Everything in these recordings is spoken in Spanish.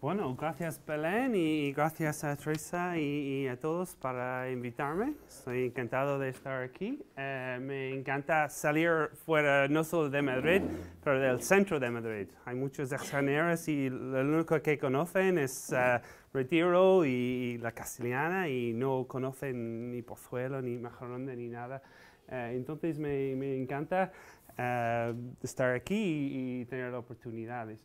Bueno, gracias Belén y gracias a Teresa y, a todos para invitarme. Estoy encantado de estar aquí. Eh, me encanta salir fuera no solo de Madrid, pero del centro de Madrid. Hay muchos extranjeros y lo único que conocen es eh, Retiro y, la Castellana y no conocen ni Pozuelo, ni Majoronde, ni nada. Eh, entonces me, encanta estar aquí y tener oportunidades.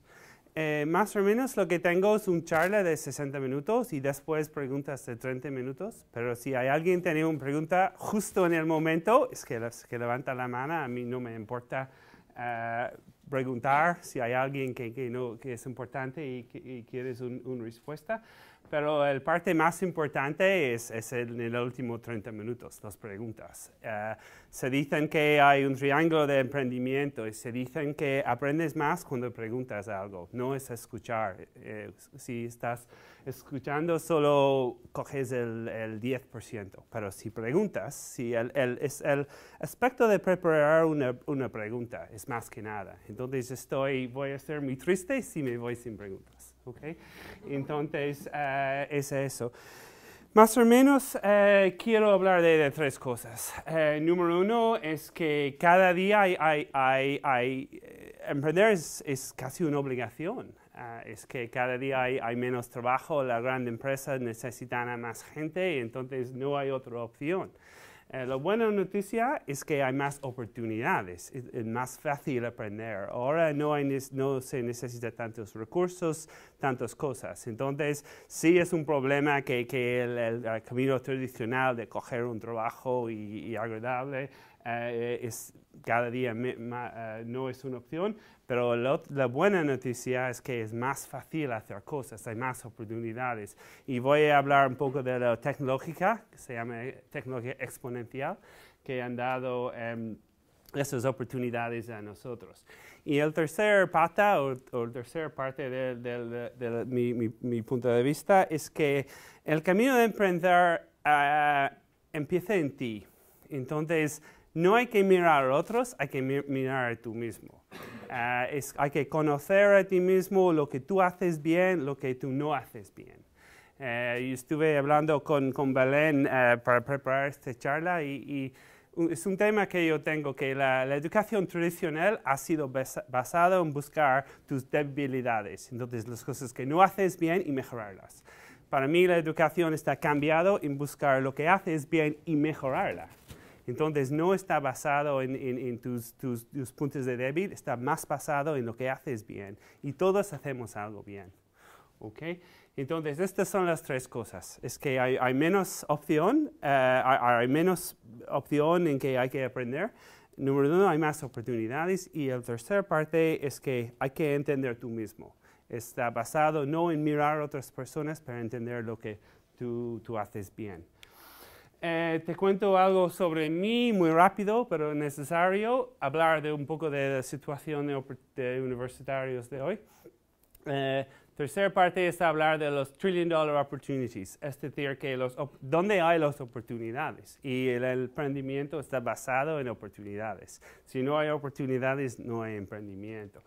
Eh, más o menos lo que tengo es un charla de 60 minutos y después preguntas de 30 minutos, pero si hay alguien que tiene una pregunta justo en el momento, es que, levanta la mano, a mí no me importa eh, preguntar si hay alguien que, es importante y, que, quieres una respuesta. Pero el parte más importante es, es en el último 30 minutos, las preguntas. Eh, se dicen que hay un triángulo de emprendimiento y se dicen que aprendes más cuando preguntas algo, no es escuchar. Eh, si estás escuchando solo coges el, 10%, pero si preguntas, si el, es el aspecto de preparar una, pregunta es más que nada. Entonces estoy, voy a ser muy triste si me voy sin preguntas. Okay? Entonces, eh, es eso. Más o menos eh, quiero hablar de, tres cosas. Eh, número uno es que cada día hay, emprender es, casi una obligación. es que cada día hay, menos trabajo, las grandes empresas necesitan a más gente y entonces no hay otra opción. Eh, la buena noticia es que hay más oportunidades, es, más fácil aprender. Ahora no, se necesita tantos recursos, tantas cosas. Entonces, sí es un problema que, el, camino tradicional de coger un trabajo y agradable eh, eh, es cada día eh, no es una opción, pero la, buena noticia es que es más fácil hacer cosas, hay más oportunidades. Y voy a hablar un poco de la tecnológica, que se llama tecnología exponencial, que han dado em, esas oportunidades a nosotros. Y el tercer pata, o, o tercera parte de, mi, punto de vista, es que el camino de emprender empieza en ti. Entonces, no hay que mirar a otros, hay que mirar a tú mismo. Ah, hay que conocer a ti mismo lo que tú haces bien, lo que tú no haces bien. Eh, estuve hablando con, con Belén eh, para preparar esta charla y, es un tema que yo tengo, que la, educación tradicional ha sido basada en buscar tus debilidades, entonces las cosas que no haces bien y mejorarlas. Para mí la educación está cambiado en buscar lo que haces bien y mejorarla. Entonces no está basado en, tus, puntos de débil, está más basado en lo que haces bien. Y todos hacemos algo bien. ¿Okay? Entonces estas son las tres cosas. Es que hay, menos opción, eh, hay, menos opción en que hay que aprender. Número uno, hay más oportunidades. Y el tercer parte es que hay que entender tú mismo. Está basado no en mirar a otras personas, para entender lo que tú haces bien. Eh, te cuento algo sobre mí, muy rápido, pero necesario, hablar de un poco de la situación de, universitarios de hoy. Eh, tercera parte es hablar de los trillion dollar opportunities, es decir, dónde hay las oportunidades. Y el emprendimiento está basado en oportunidades. Si no hay oportunidades, no hay emprendimiento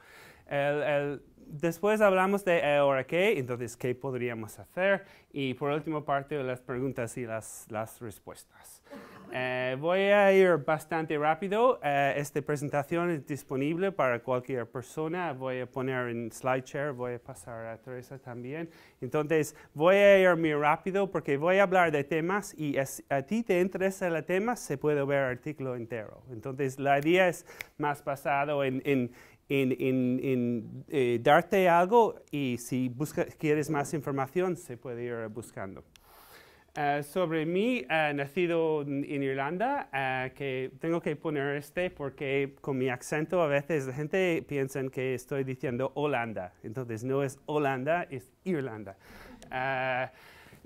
después hablamos de eh, ahora qué, entonces qué podríamos hacer. Y por último parte las preguntas y las, respuestas. Eh, voy a ir bastante rápido. Eh, esta presentación es disponible para cualquier persona. Voy a poner en SlideShare, voy a pasar a Teresa también. Entonces, voy a ir muy rápido porque voy a hablar de temas y a ti te interesa el tema, se puede ver el artículo entero. Entonces, la idea es más basado en en, en, en eh, darte algo y si busca quieres más información se puede ir buscando. Eh, sobre mí, eh, nacido en Irlanda, que tengo que poner este porque con mi acento a veces la gente piensa que estoy diciendo Holanda, entonces no es Holanda, es Irlanda.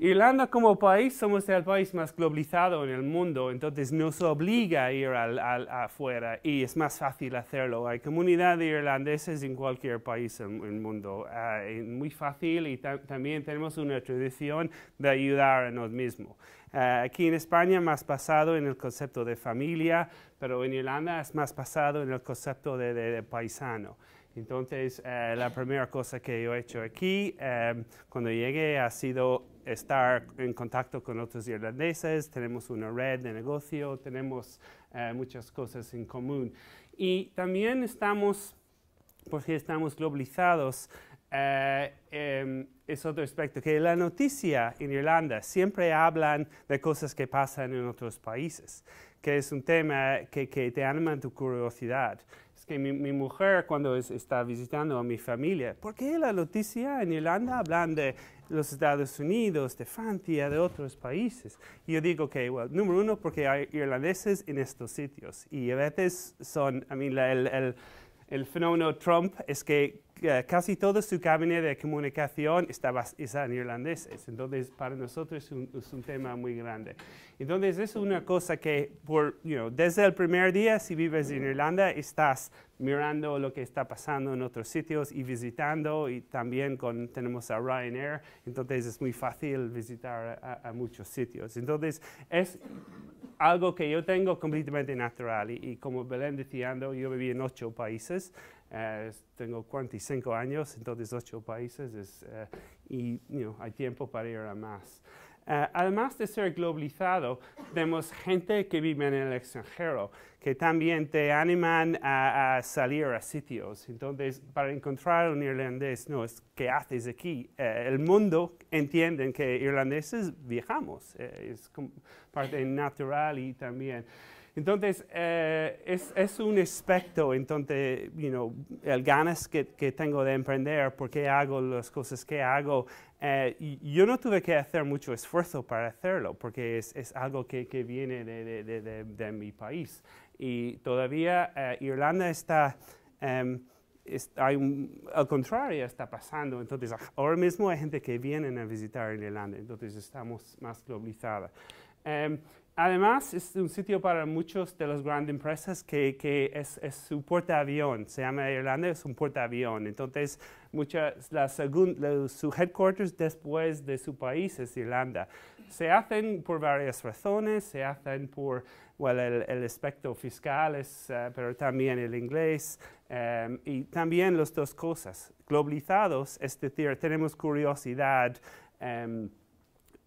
Irlanda como país somos el país más globalizado en el mundo, entonces nos obliga a ir al, afuera y es más fácil hacerlo. Hay comunidad de irlandeses en cualquier país en el mundo, ah, es muy fácil y también tenemos una tradición de ayudar a nos mismos. Ah, aquí en España más basado en el concepto de familia, pero en Irlanda es más basado en el concepto de, paisano. Entonces, eh, la primera cosa que yo he hecho aquí eh, cuando llegué ha sido estar en contacto con otros irlandeses, tenemos una red de negocio, tenemos eh, muchas cosas en común. Y también estamos, porque estamos globalizados, eh, em, es otro aspecto, que la noticia en Irlanda siempre hablan de cosas que pasan en otros países, que es un tema que, que te anima en tu curiosidad. Es que mi, mujer cuando está visitando a mi familia, ¿por qué la noticia en Irlanda hablan de los Estados Unidos, de Francia, de otros países. yo digo que, bueno, número uno, porque hay irlandeses en estos sitios. Y a veces son, a mí, el fenómeno Trump es que eh, casi todo su gabinete de comunicación está, es en irlandés, entonces para nosotros es un, tema muy grande. Entonces es una cosa que por, desde el primer día, si vives en Irlanda, estás mirando lo que está pasando en otros sitios y visitando, y también con, tenemos a Ryanair, entonces es muy fácil visitar a, muchos sitios. Entonces es algo que yo tengo completamente natural, y, y como Belén decía, yo viví en ocho países, eh, tengo 45 años, entonces ocho países eh, y hay tiempo para ir a más. Eh, además de ser globalizado, tenemos gente que vive en el extranjero, que también te animan a, salir a sitios. Entonces, para encontrar un irlandés, no es qué haces aquí. el mundo entiende que irlandeses viajamos, es parte natural y también. Entonces, eh, es, un aspecto, entonces, you el ganas que, tengo de emprender, por qué hago las cosas que hago. Eh, yo no tuve que hacer mucho esfuerzo para hacerlo, porque es, algo que, viene de, mi país. Y todavía eh, Irlanda está... Em, al contrario está pasando. Entonces, ahora mismo hay gente que viene a visitar Irlanda, entonces estamos más globalizadas. Em, Además, es un sitio para muchas de las grandes empresas que, que es, es, su portaavión. Se llama Irlanda, es un portaavión. Entonces, muchas, la su headquarters después de su país es Irlanda. Se hacen por varias razones, se hacen por el, aspecto fiscal, es, eh, pero también el inglés eh, y también las dos cosas. Globalizados, es decir, tenemos curiosidad. Em,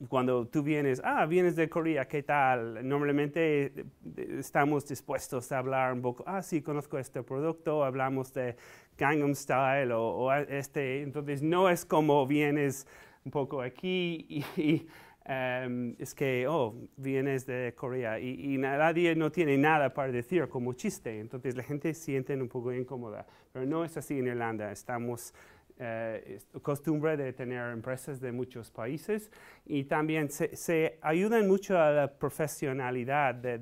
cuando tú vienes, ah, vienes de Corea, ¿qué tal? Normalmente eh, eh, estamos dispuestos a hablar un poco, ah, sí, conozco este producto, hablamos de Gangnam Style o, este, entonces no es como vienes un poco aquí y, em, es que, oh, vienes de Corea y, nadie no tiene nada para decir como chiste, entonces la gente se siente un poco incómoda, pero no es así en Irlanda, estamos eh, costumbre de tener empresas de muchos países y también se, ayudan mucho a la profesionalidad de,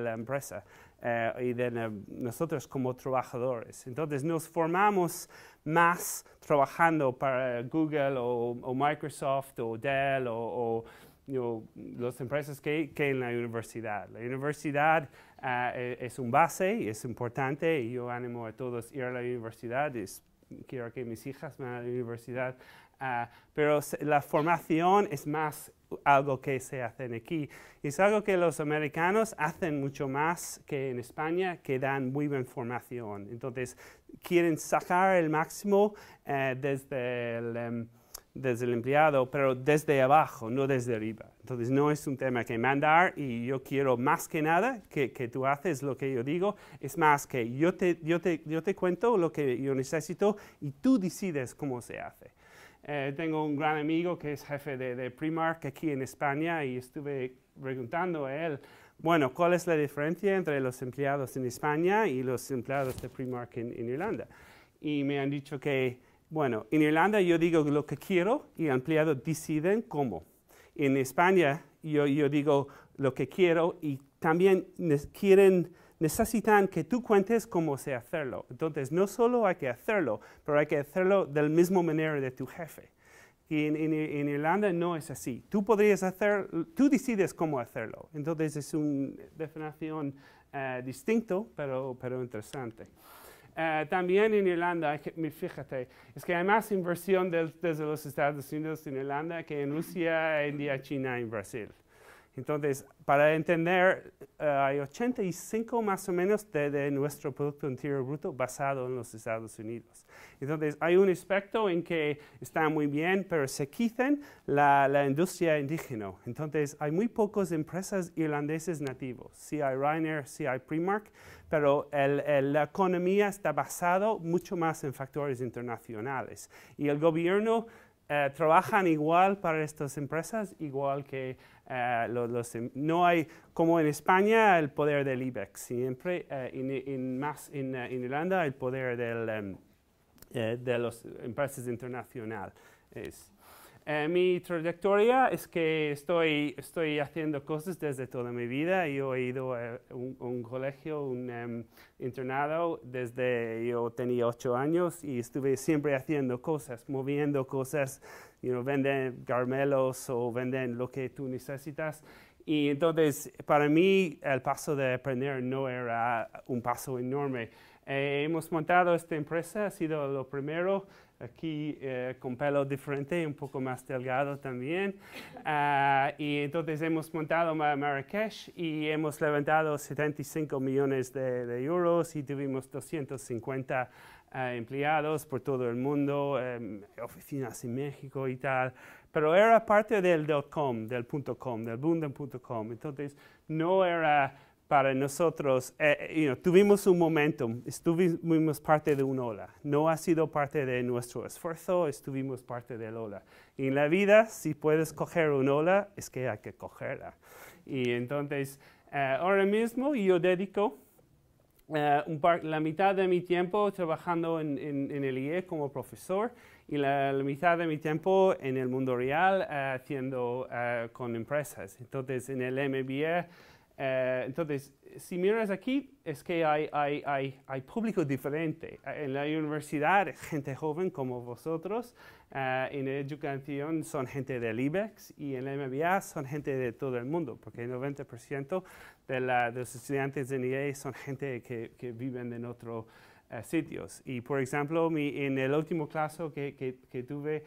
la empresa eh, y de nosotros como trabajadores. Entonces nos formamos más trabajando para Google o, Microsoft o Dell o, las empresas que, en la universidad. La universidad eh, es un base, es importante y yo animo a todos a ir a la universidad quiero que mis hijas vayan a la universidad, ah, pero la formación es más algo que se hace aquí. Es algo que los americanos hacen mucho más que en España, que dan muy buena formación. Entonces, quieren sacar el máximo eh, desde el... Em, desde el empleado, pero desde abajo, no desde arriba. Entonces no es un tema que mandar y yo quiero más que nada que, que tú haces lo que yo digo, es más que yo te, yo te, yo te cuento lo que yo necesito y tú decides cómo se hace. Eh, tengo un gran amigo que es jefe de, de, Primark aquí en España y estuve preguntando a él, bueno, ¿cuál es la diferencia entre los empleados en España y los empleados de Primark en Irlanda? Y me han dicho que bueno, en Irlanda yo digo lo que quiero y ampliado deciden cómo. En España yo, digo lo que quiero y también quieren, necesitan que tú cuentes cómo se hacerlo. Entonces, no solo hay que hacerlo, pero hay que hacerlo de la misma manera de tu jefe. Y en, Irlanda no es así. Tú podrías hacer, tú decides cómo hacerlo. Entonces, es una definición eh, distinto, distinta, pero, pero interesante. Eh, también en Irlanda, fíjate, es que hay más inversión desde los Estados Unidos en Irlanda que en Rusia, India, China y Brasil. Entonces, para entender, eh, hay 85 más o menos de, nuestro Producto Interior Bruto basado en los Estados Unidos. Entonces, hay un aspecto en que está muy bien, pero se quiten la, industria indígena. Entonces, hay muy pocas empresas irlandeses nativos. C.I. hay Ryanair, C.I. hay Primark, pero la economía está basada mucho más en factores internacionales y el gobierno trabaja eh, trabajan igual para estas empresas, igual que eh, los, em, no hay, como en España, el poder del IBEX, siempre eh, más en, Irlanda el poder del, em, de las empresas internacionales. Eh, mi trayectoria es que estoy, haciendo cosas desde toda mi vida. Yo he ido a un, colegio, un em, internado, desde yo tenía ocho años y estuve siempre haciendo cosas, moviendo cosas. venden garmelos o venden lo que tú necesitas. Y entonces, para mí, el paso de aprender no era un paso enorme. Eh, hemos montado esta empresa, ha sido lo primero aquí eh, con pelo diferente, un poco más delgado también. Ah, y entonces hemos montado Marrakech y hemos levantado 75 millones de, euros y tuvimos 250 ah, empleados por todo el mundo, em, oficinas en México y tal. Pero era parte del, .com, del .com, del Entonces no era para nosotros, eh, eh, tuvimos un momentum, estuvimos parte de una ola. No ha sido parte de nuestro esfuerzo, estuvimos parte de la ola. Y en la vida, si puedes coger una ola, es que hay que cogerla. Y entonces, eh, ahora mismo yo dedico la mitad de mi tiempo trabajando en, el IE como profesor y la, la, mitad de mi tiempo en el mundo real haciendo con empresas. Entonces, en el MBA eh, entonces, si miras aquí, es que hay, hay, hay, público diferente. Eh, en la universidad gente joven como vosotros, eh, en educación son gente del IBEX y en la MBA son gente de todo el mundo, porque el 90% de, los estudiantes de NIE son gente que, que viven en otros sitios. Y por ejemplo, mi, en el último clase que, tuve,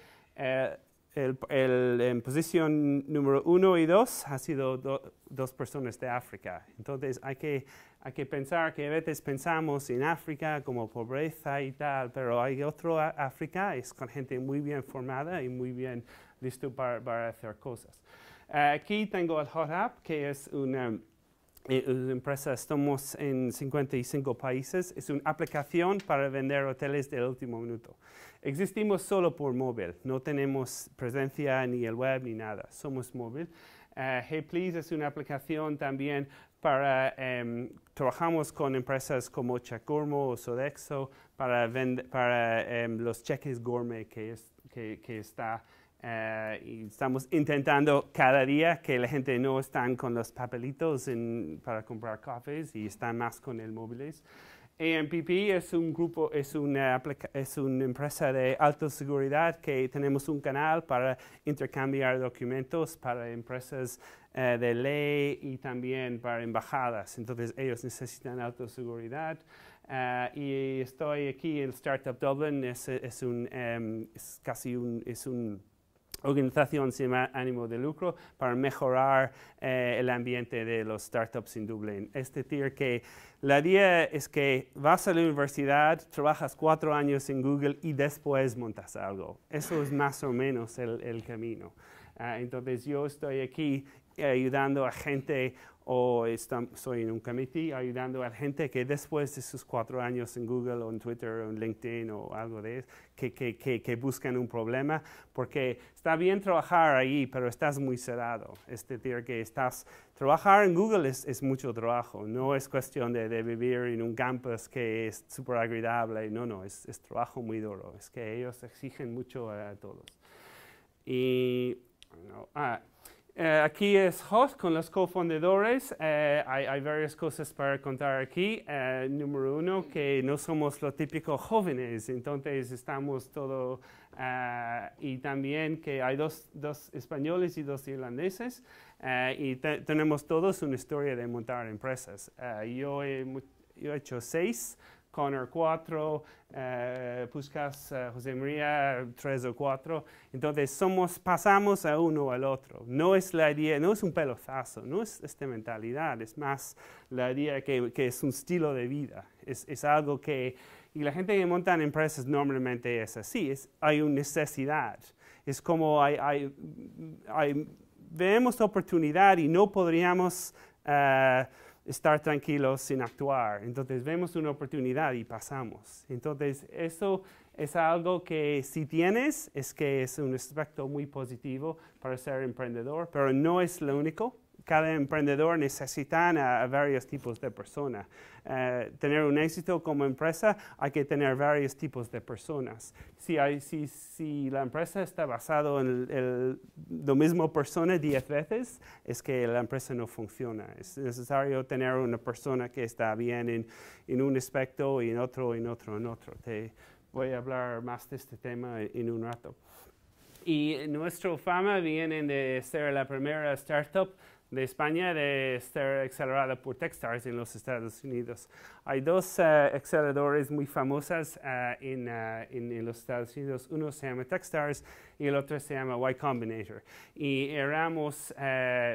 el, en posición número uno y dos ha sido dos personas de África. Entonces hay que, hay que pensar que a veces pensamos en África como pobreza y tal, pero hay otro África, es con gente muy bien formada y muy bien listo para, hacer cosas. Eh, aquí tengo el Hot App, que es una eh, empresa, estamos en 55 países, es una aplicación para vender hoteles del último minuto. Existimos solo por móvil, no tenemos presencia ni el web ni nada, somos móvil. Eh, hey Please es una aplicación también para, em, trabajamos con empresas como Chacormo o Sodexo para, para em, los cheques gourmet que, que, está eh, y estamos intentando cada día que la gente no están con los papelitos para comprar cafés y están más con el móviles. AMPP es un grupo, es una, es empresa de alta seguridad que tenemos un canal para intercambiar documentos para empresas eh, de ley y también para embajadas. Entonces ellos necesitan autoseguridad eh, y estoy aquí en Startup Dublin, es, un, em, casi un, es un organización sin ánimo de lucro para mejorar eh, el ambiente de los startups en Dublín. Es decir, que la idea es que vas a la universidad, trabajas cuatro años en Google y después montas algo. Eso es más o menos el, camino. Ah, entonces yo estoy aquí ayudando a gente o estoy en un comité ayudando a gente que después de sus cuatro años en Google o en Twitter o en LinkedIn o algo de eso, que, que, que, buscan un problema, porque está bien trabajar ahí, pero estás muy cerrado. Es este, decir, que estás, trabajar en Google es, mucho trabajo, no es cuestión de, de, vivir en un campus que es súper agradable, no, no, es, es, trabajo muy duro, es que ellos exigen mucho a, todos. Y, ah, eh, aquí es host con los cofundadores. Eh, hay, varias cosas para contar aquí. Eh, número uno, que no somos los típicos jóvenes, entonces estamos todo. Eh, y también que hay dos, españoles y dos irlandeses. y tenemos todos una historia de montar empresas. yo, he, hecho seis. Connor 4, eh, Puskas, eh, José María 3 o 4. Entonces pasamos a uno al otro. No es la idea, no es un pelotazo, no es esta mentalidad, es más la idea que, es un estilo de vida. Es, algo que, y la gente que monta empresas normalmente es así, hay una necesidad. Es como hay, hay, oportunidad y no podríamos... Eh, estar tranquilos sin actuar. Entonces vemos una oportunidad y pasamos. Entonces eso es algo que si tienes es que es un aspecto muy positivo para ser emprendedor, pero no es lo único cada emprendedor necesita a, varios tipos de personas. Eh, tener un éxito como empresa hay que tener varios tipos de personas. Si, la empresa está basada en el, lo mismo persona diez veces, es que la empresa no funciona. Es necesario tener una persona que está bien en, un aspecto y en otro, en otro, en otro. Te voy a hablar más de este tema en, en un rato. Y nuestra fama viene de ser la primera startup de España de estar acelerada por Techstars en los Estados Unidos. Hay dos eh, aceleradores muy famosos eh, eh, en, en, los Estados Unidos. Uno se llama Techstars y el otro se llama Y Combinator. Y éramos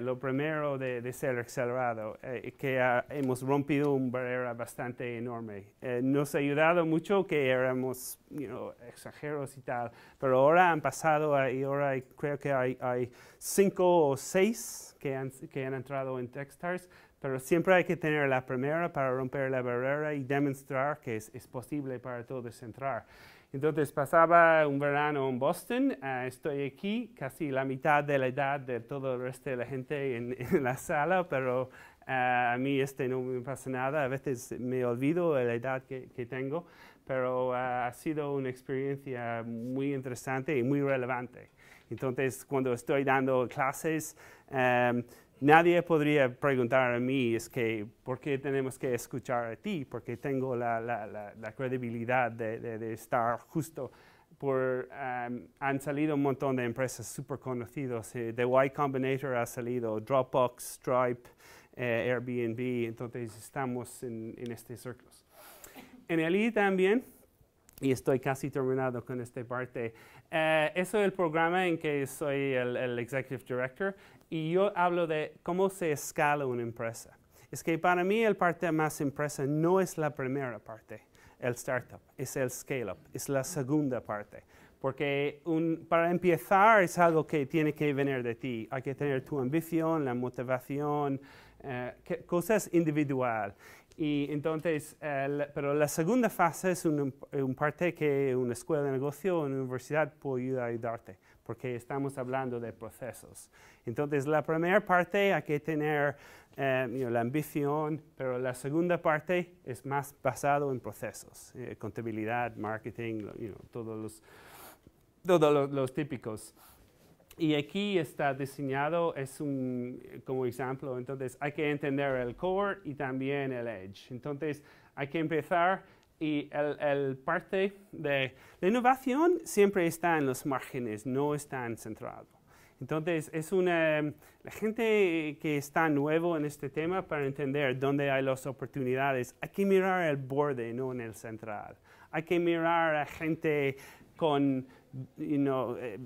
lo primero de, ser acelerado, que hemos rompido una barrera bastante enorme. nos ha ayudado mucho que éramos you extranjeros y tal, pero ahora han pasado y ahora creo que hay cinco o seis que han, entrado en Techstars, pero siempre hay que tener la primera para romper la barrera y demostrar que es, posible para todos entrar. Entonces pasaba un verano en Boston, ah, estoy aquí, casi la mitad de la edad de todo el resto de la gente en, la sala, pero ah, a mí este no me pasa nada, a veces me olvido de la edad que, tengo, pero ah, ha sido una experiencia muy interesante y muy relevante. Entonces, cuando estoy dando clases, em, nadie podría preguntar a mí, es que, ¿por qué tenemos que escuchar a ti? Porque tengo la, credibilidad de, estar justo. Por, em, han salido un montón de empresas súper conocidas. Eh, The Y Combinator ha salido Dropbox, Stripe, eh, Airbnb. Entonces, estamos en, en estos círculos. En el I también, y estoy casi terminado con esta parte, eh, eso es el programa en que soy el, Executive Director y yo hablo de cómo se escala una empresa. Es que para mí el parte más empresa no es la primera parte, el startup, es el scale-up, es la segunda parte. Porque para empezar es algo que tiene que venir de ti. Hay que tener tu ambición, la motivación, eh, cosas individual. Y entonces, pero la segunda fase es una un parte que una escuela de negocio o una universidad puede ayudarte, porque estamos hablando de procesos. Entonces, la primera parte hay que tener eh, la ambición, pero la segunda parte es más basado en procesos, eh, contabilidad, marketing, todos los, todos los típicos. Y aquí está diseñado, es un como ejemplo, entonces hay que entender el core y también el edge. Entonces hay que empezar y el, parte de la innovación siempre está en los márgenes, no está en centrado. Entonces, es una, la gente que está nuevo en este tema para entender dónde hay las oportunidades, hay que mirar el borde, no en el central. Hay que mirar a gente con you eh,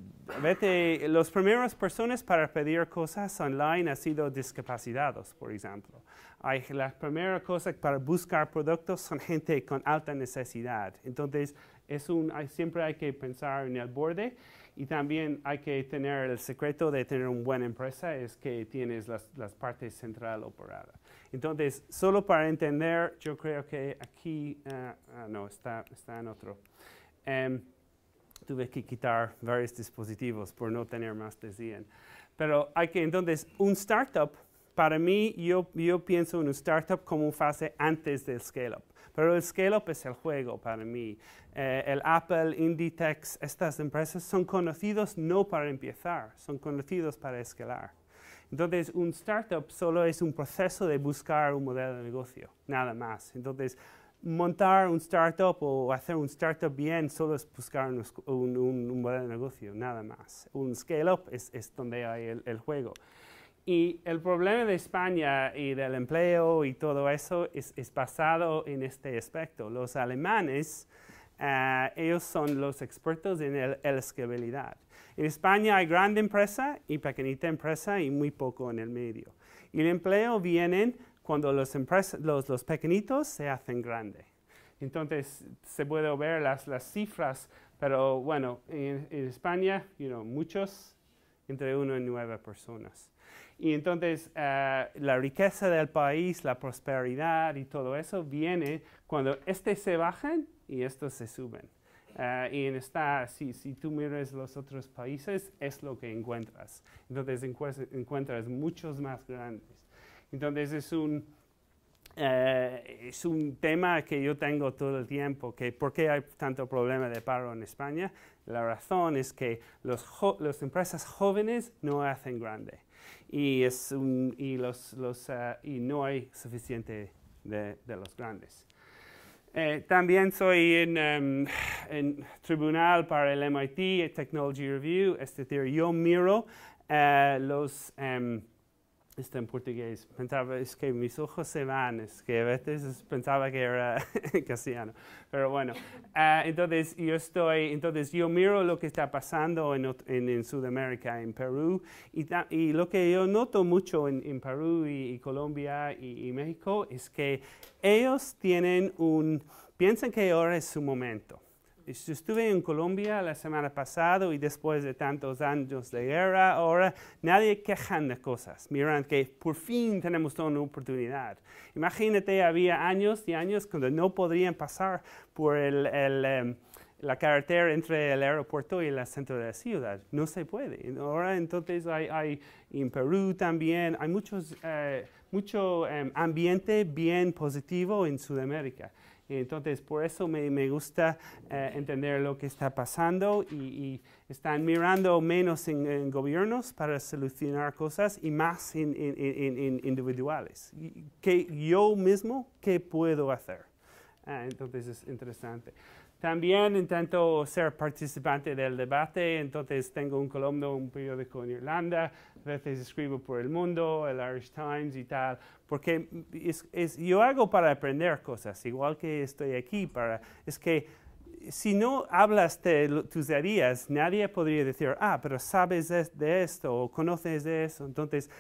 las primeras personas para pedir cosas online han sido discapacitados, por ejemplo. Hay, las primeras cosas para buscar productos son gente con alta necesidad. Entonces, es un, siempre hay que pensar en el borde y también hay que tener el secreto de tener una buena empresa, es que tienes las, las partes central operada. Entonces, solo para entender, yo creo que aquí, eh, ah, no, está, está en otro. Em, tuve que quitar varios dispositivos por no tener más de 100. Pero hay que, entonces, un startup, para mí, yo, yo pienso en un startup como fase antes del scale-up. Pero el scale-up es el juego para mí. Eh, el Apple, Inditex, estas empresas son conocidos no para empezar, son conocidos para escalar. Entonces, un startup solo es un proceso de buscar un modelo de negocio, nada más. Entonces, montar un startup o hacer un startup bien solo es buscar un, un, modelo de negocio, nada más. Un scale-up es, es, donde hay el, juego. Y el problema de España y del empleo y todo eso es, es basado en este aspecto. Los alemanes, eh, ellos son los expertos en el, el escalabilidad. En España hay grande empresa y pequeñita empresa y muy poco en el medio. Y el empleo vienen cuando los, los, los pequeñitos se hacen grandes. Entonces se puede ver las, las cifras, pero bueno, en, España, muchos, entre uno y nueve personas. Y entonces eh, la riqueza del país, la prosperidad y todo eso viene cuando este se bajan y estos se suben. Eh, y en esta, si, tú miras los otros países, es lo que encuentras. Entonces encuentras muchos más grandes. Entonces es un, eh, es un tema que yo tengo todo el tiempo, que por qué hay tanto problema de paro en España. La razón es que las empresas jóvenes no hacen grande y, es un, y, los, los, eh, y no hay suficiente de, los grandes. Eh, también soy en, em, en, tribunal para el MIT, Technology Review, es este decir, yo miro los... Em, está en portugués. Pensaba, es que mis ojos se van, es que a veces pensaba que era castellano. Pero bueno, ah, entonces yo estoy, entonces yo miro lo que está pasando en, Sudamérica, en Perú, y, lo que yo noto mucho en, Perú y, Colombia y, y, México es que ellos tienen un, piensan que ahora es su momento. Este, estuve en Colombia la semana pasada y después de tantos años de guerra, ahora nadie queja de cosas. Miran que por fin tenemos una oportunidad. Imagínate, había años y años cuando no podrían pasar por em, la carretera entre el aeropuerto y el centro de la ciudad. No se puede. Ahora entonces hay, en Perú también, hay eh, mucho em, ambiente bien positivo en Sudamérica. Entonces, por eso me, gusta eh, entender lo que está pasando y, están mirando menos en, gobiernos para solucionar cosas y más en, individuales. ¿Qué, yo mismo, ¿qué puedo hacer? Ah, entonces, es interesante. También intento ser participante del debate, entonces tengo un columno, un periódico en Irlanda, a veces escribo por el mundo, el Irish Times y tal, porque es, es, yo hago para aprender cosas, igual que estoy aquí, para, es que si no hablas de tus ideas, nadie podría decir, ah, pero sabes de esto o conoces de eso, entonces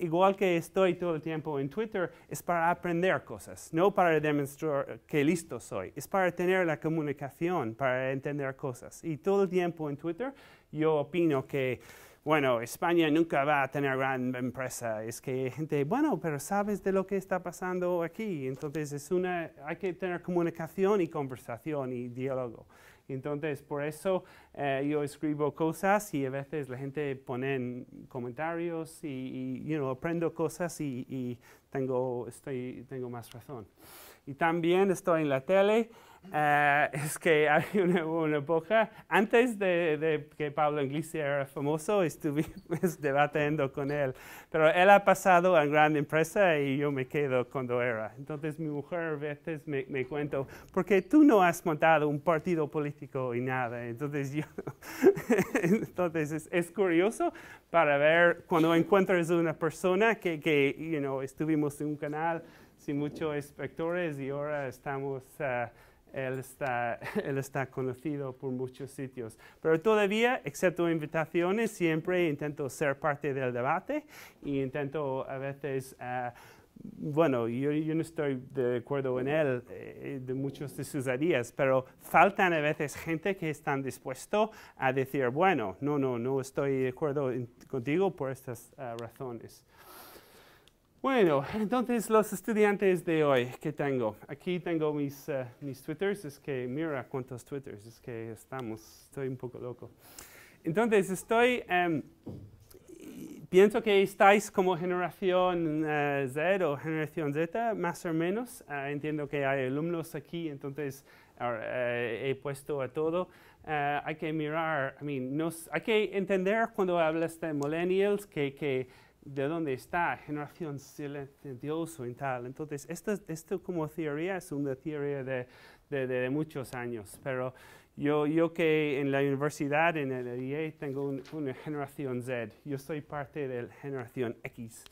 igual que estoy todo el tiempo en Twitter, es para aprender cosas, no para demostrar que listo soy, es para tener la comunicación, para entender cosas. Y todo el tiempo en Twitter yo opino que, bueno, España nunca va a tener gran empresa, es que gente, bueno, pero sabes de lo que está pasando aquí, entonces es una, hay que tener comunicación y conversación y diálogo. Entonces, por eso eh, yo escribo cosas y a veces la gente pone comentarios y, y aprendo cosas y, y, tengo, estoy, tengo más razón. Y también estoy en la tele. Eh, es que hay una, época, antes de, que Pablo Inglisi era famoso, estuvimos debatiendo con él, pero él ha pasado a gran empresa y yo me quedo cuando era. Entonces mi mujer a veces me, me cuento, porque tú no has montado un partido político y nada, entonces yo, entonces es, curioso para ver cuando encuentras una persona que, estuvimos en un canal sin muchos espectadores y ahora estamos... Eh, él está, él está conocido por muchos sitios. Pero todavía, excepto invitaciones, siempre intento ser parte del debate y intento a veces... Ah, bueno, yo, no estoy de acuerdo en él, eh, de muchos de sus ideas, pero faltan a veces gente que están dispuesto a decir, bueno, no, no, no estoy de acuerdo contigo por estas ah, razones. Bueno, entonces los estudiantes de hoy que tengo, aquí tengo mis, eh, mis twitters, es que mira cuántos twitters, es que estamos, estoy un poco loco. Entonces estoy, em, pienso que estáis como generación eh, Z o generación Z, más o menos, eh, entiendo que hay alumnos aquí, entonces he puesto a todo. hay que mirar, I mean, nos, hay que entender cuando hablas de millennials que, que de dónde está generación silencioso y tal. Entonces, esto, esto como teoría es una teoría de, muchos años, pero yo, yo, que en la universidad, en el IE, tengo una generación Z, yo soy parte de la generación X.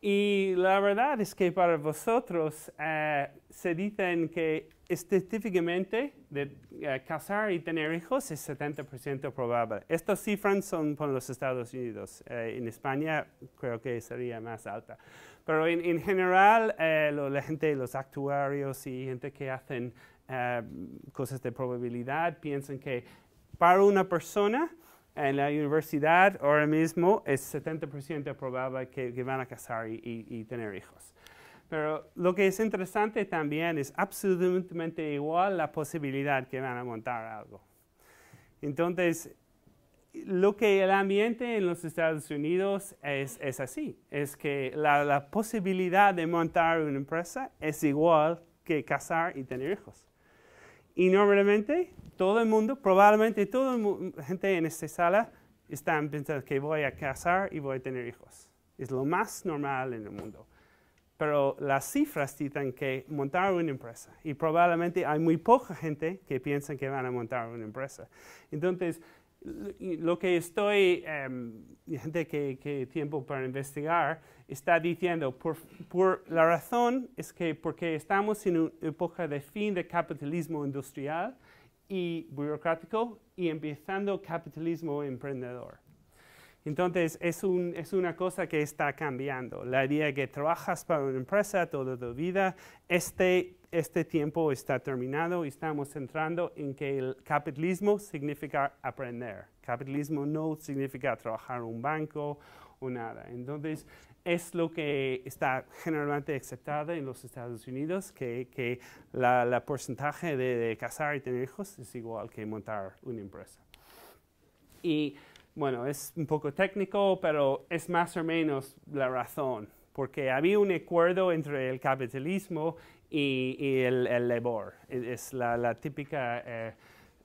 Y la verdad es que para vosotros eh, se dicen que estadísticamente de eh, casar y tener hijos es 70% probable. Estas cifras son por los Estados Unidos. Eh, en España creo que sería más alta. Pero en, general, eh, la gente, los actuarios y gente que hacen cosas de probabilidad piensan que para una persona en la universidad ahora mismo es 70% probable que, van a casar y tener hijos. Pero lo que es interesante también es absolutamente igual la posibilidad que van a montar algo. Entonces, lo que el ambiente en los Estados Unidos es, así, es que la, posibilidad de montar una empresa es igual que casar y tener hijos. Y normalmente todo el mundo, probablemente toda la gente en esta sala está pensando que voy a casar y voy a tener hijos. Es lo más normal en el mundo pero las cifras dicen que montar una empresa y probablemente hay muy poca gente que piensa que van a montar una empresa. Entonces, lo que estoy, em, gente que, que, tiempo para investigar, está diciendo, por, la razón es que porque estamos en una época de fin de capitalismo industrial y burocrático y empezando capitalismo emprendedor. Entonces, es, una cosa que está cambiando. La idea que trabajas para una empresa toda tu vida, este, este, tiempo está terminado y estamos entrando en que el capitalismo significa aprender. Capitalismo no significa trabajar en un banco o nada. Entonces, es lo que está generalmente aceptado en los Estados Unidos, que, que la, porcentaje de, de casar y tener hijos es igual que montar una empresa. Y bueno, es un poco técnico, pero es más o menos la razón, porque había un acuerdo entre el capitalismo y, el, labor. E, es la, típica eh,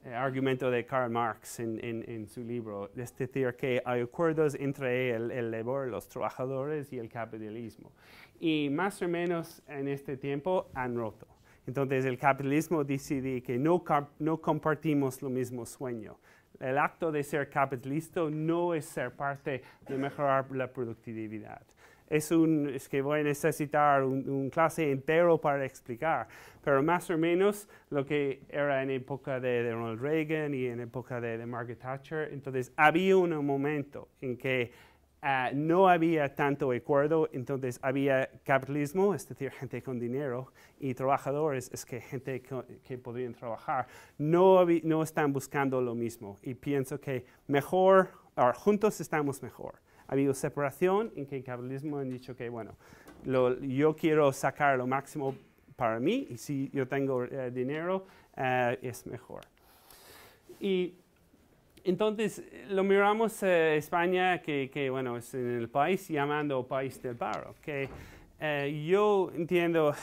eh, argumento de Karl Marx en, su libro, es decir, que hay acuerdos entre el, labor, los trabajadores y el capitalismo. Y más o menos en este tiempo han roto. Entonces el capitalismo decidió que no, no compartimos lo mismo sueño el acto de ser capitalista no es ser parte de mejorar la productividad. Es, un, es, que voy a necesitar un, clase entero para explicar, pero más o menos lo que era en época de, Ronald Reagan y en época de, de Margaret Thatcher, entonces había un momento en que Ah, no había tanto acuerdo, entonces había capitalismo, es decir, gente con dinero, y trabajadores, es que gente que, que podrían trabajar. No, no están buscando lo mismo y pienso que mejor, juntos estamos mejor. Ha habido separación en que el capitalismo han dicho que, bueno, yo quiero sacar lo máximo para mí y si yo tengo eh, dinero, eh, es mejor entonces, lo miramos eh, España, que, bueno, es en el país llamando país del paro, que eh, yo entiendo,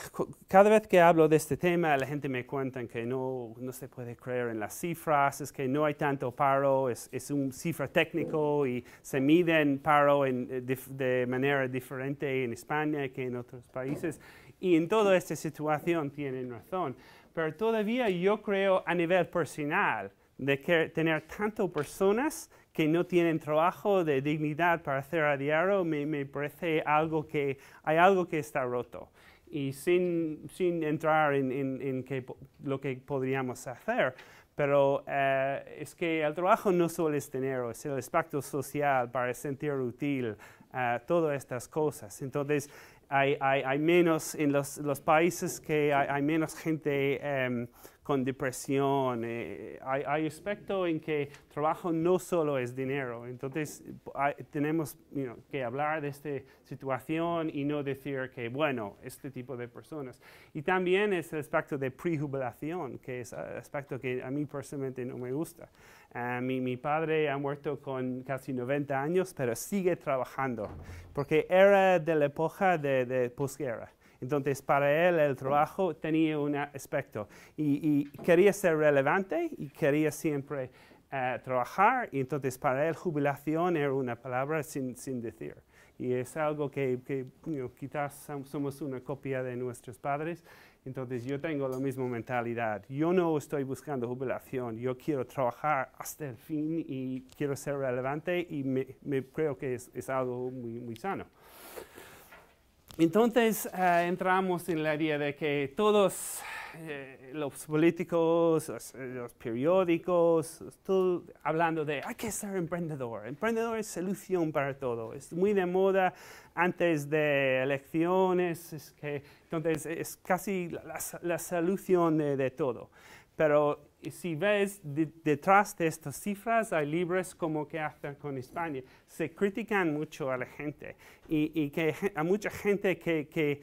cada vez que hablo de este tema, la gente me cuenta que no, no se puede creer en las cifras, es que no hay tanto paro, es, un cifra técnico y se miden paro eh, de, de, manera diferente en España que en otros países. Y en toda esta situación tienen razón. Pero todavía yo creo a nivel personal, de tener tantas personas que no tienen trabajo de dignidad para hacer a diario, me, me parece algo que hay algo que está roto y sin, sin entrar en, en, en lo que podríamos hacer. Pero eh, es que el trabajo no solo es dinero, es el aspecto social para sentir útil, eh, todas estas cosas. Entonces, hay, hay, menos en los, los países que hay, menos gente em, con depresión. Eh, hay, aspecto en que trabajo no solo es dinero. Entonces tenemos que hablar de esta situación y no decir que, bueno, este tipo de personas. Y también es el aspecto de prejubilación, que es el eh, aspecto que a mí personalmente no me gusta. Eh, mi, mi, padre ha muerto con casi 90 años, pero sigue trabajando, porque era de la época de, de posguerra. Entonces, para él el trabajo tenía un aspecto y, quería ser relevante y quería siempre eh, trabajar. Y entonces, para él jubilación era una palabra sin, decir. Y es algo que, quizás somos una copia de nuestros padres. Entonces yo tengo la misma mentalidad. Yo no estoy buscando jubilación, yo quiero trabajar hasta el fin y quiero ser relevante y me, creo que es, algo muy, muy sano. Entonces ah, entramos en la idea de que todos eh, los políticos, los, eh, periódicos, todo hablando de hay que ser emprendedor. Emprendedor es solución para todo. Es muy de moda antes de elecciones. Es que, entonces es casi la, solución de, todo. Pero si ves detrás de estas cifras hay libros como que hacen con España. Se critican mucho a la gente y, que a mucha gente que,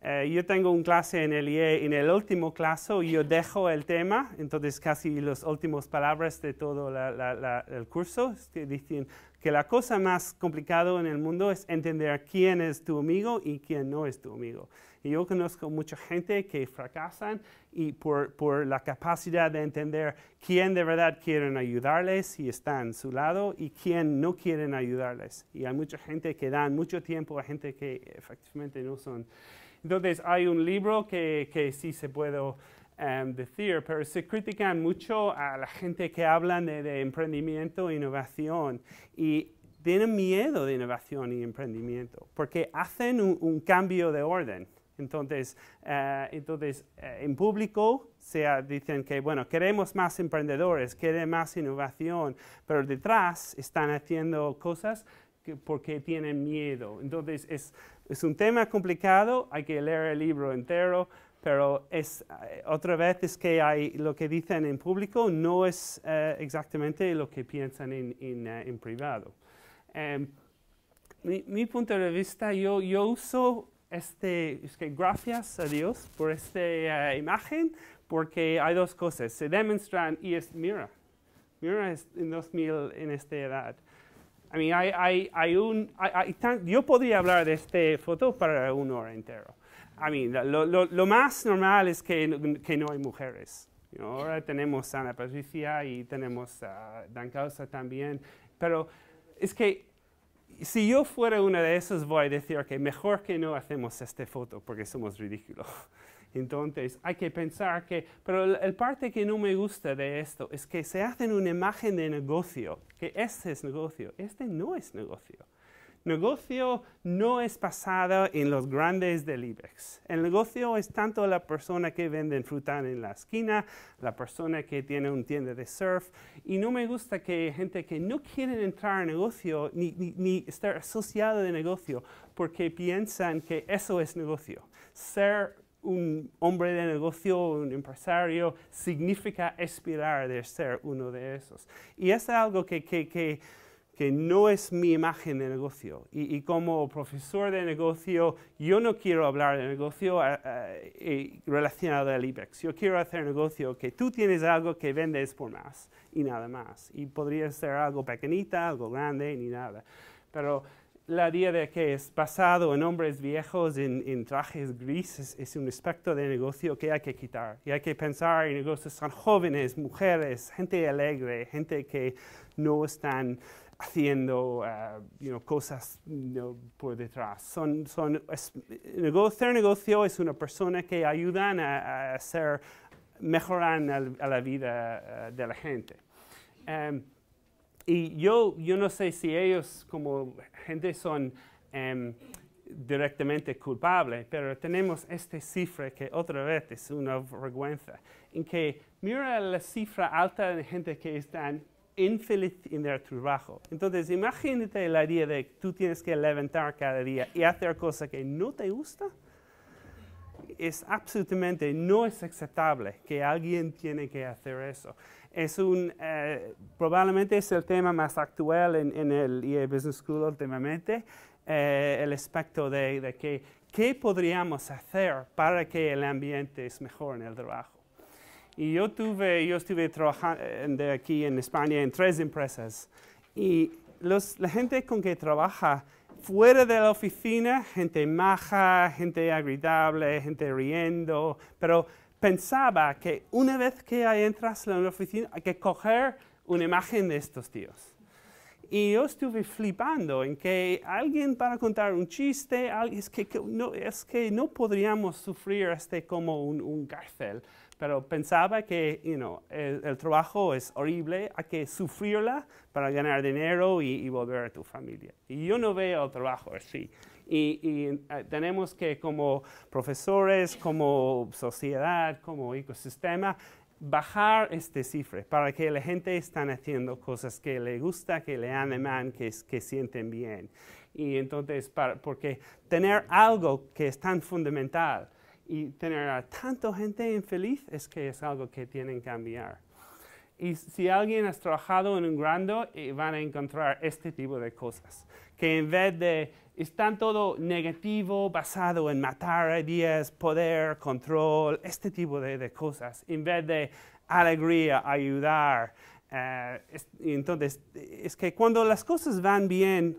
eh, yo tengo un clase en el IE, en el último clase yo dejo el tema, entonces casi las últimas palabras de todo el curso, dicen, que la cosa más complicada en el mundo es entender quién es tu amigo y quién no es tu amigo. Y yo conozco mucha gente que fracasan y por, la capacidad de entender quién de verdad quieren ayudarles y está a su lado y quién no quieren ayudarles. Y hay mucha gente que dan mucho tiempo a gente que efectivamente no son. Entonces hay un libro que, que sí se puede Em, pero se critican mucho a la gente que habla de, emprendimiento e innovación y tienen miedo de innovación y emprendimiento porque hacen un, cambio de orden. Entonces, eh, entonces eh, en público se dicen que, bueno, queremos más emprendedores, queremos más innovación, pero detrás están haciendo cosas porque tienen miedo. Entonces, es, es un tema complicado, hay que leer el libro entero, pero es eh, otra vez es que hay lo que dicen en público no es eh, exactamente lo que piensan en, eh, privado. Em, mi, punto de vista, yo, yo uso este, es que gracias a Dios por esta imagen, porque hay dos cosas, se demuestran y es, mira, mira es en 2000 en esta edad. yo podría hablar de esta foto para una hora entero. I mean, lo, lo, más normal es que, que no hay mujeres. ahora tenemos a Ana Patricia y tenemos a Dan Causa también, pero es que si yo fuera una de esas voy a decir que mejor que no hacemos esta foto porque somos ridículos. Entonces hay que pensar que, pero el parte que no me gusta de esto es que se hacen una imagen de negocio, que este es negocio, este no es negocio negocio no es basado en los grandes del IBEX. El negocio es tanto la persona que vende fruta en la esquina, la persona que tiene un tienda de surf. Y no me gusta que gente que no quiere entrar en negocio ni, estar asociado de negocio porque piensan que eso es negocio. Ser un hombre de negocio, un empresario, significa aspirar de ser uno de esos. Y es algo que, que, que que no es mi imagen de negocio. Y, como profesor de negocio, yo no quiero hablar de negocio eh, eh, relacionado al ipex. Yo quiero hacer negocio que tú tienes algo que vendes por más y nada más. Y podría ser algo pequeñita, algo grande, ni nada. Pero la idea de que es basado en hombres viejos, en, trajes grises, es, un aspecto de negocio que hay que quitar. Y hay que pensar en negocios son jóvenes, mujeres, gente alegre, gente que no están haciendo ah, you know, cosas por detrás. Son, son, negocio, es una persona que ayudan a, a hacer, a la vida ah, de la gente. Em, y yo, yo no sé si ellos como gente son em, directamente culpables, pero tenemos esta cifra que otra vez es una vergüenza, en que mira la cifra alta de gente que están infeliz en el trabajo. Entonces, imagínate la idea de que tú tienes que levantar cada día y hacer cosas que no te gusta. Es absolutamente no es aceptable que alguien tiene que hacer eso. Es un, eh, probablemente es el tema más actual en, el e Business School últimamente, eh, el aspecto de, de que, qué podríamos hacer para que el ambiente es mejor en el trabajo. Y yo, tuve, yo estuve trabajando aquí en España en tres empresas. Y los, la gente con que trabaja fuera de la oficina, gente maja, gente agradable, gente riendo, pero pensaba que una vez que entras en la oficina hay que coger una imagen de estos tíos. Y yo estuve flipando en que alguien para contar un chiste, es que, no, es que no podríamos sufrir este como un cárcel, pero pensaba que el, trabajo es horrible, hay que sufrirla para ganar dinero y, volver a tu familia. Y yo no veo el trabajo así. Y, eh, tenemos que como profesores, como sociedad, como ecosistema, bajar este cifre para que la gente esté haciendo cosas que le gusta, que le animan, que, que sienten bien. Y entonces, porque tener algo que es tan fundamental, y tener a tanta gente infeliz es que es algo que tienen que cambiar. Y si alguien ha trabajado en un grando, eh, van a encontrar este tipo de cosas. Que en vez de, están todo negativo, basado en matar ideas, poder, control, este tipo de, de cosas. En vez de alegría, ayudar. Eh, entonces, es que cuando las cosas van bien,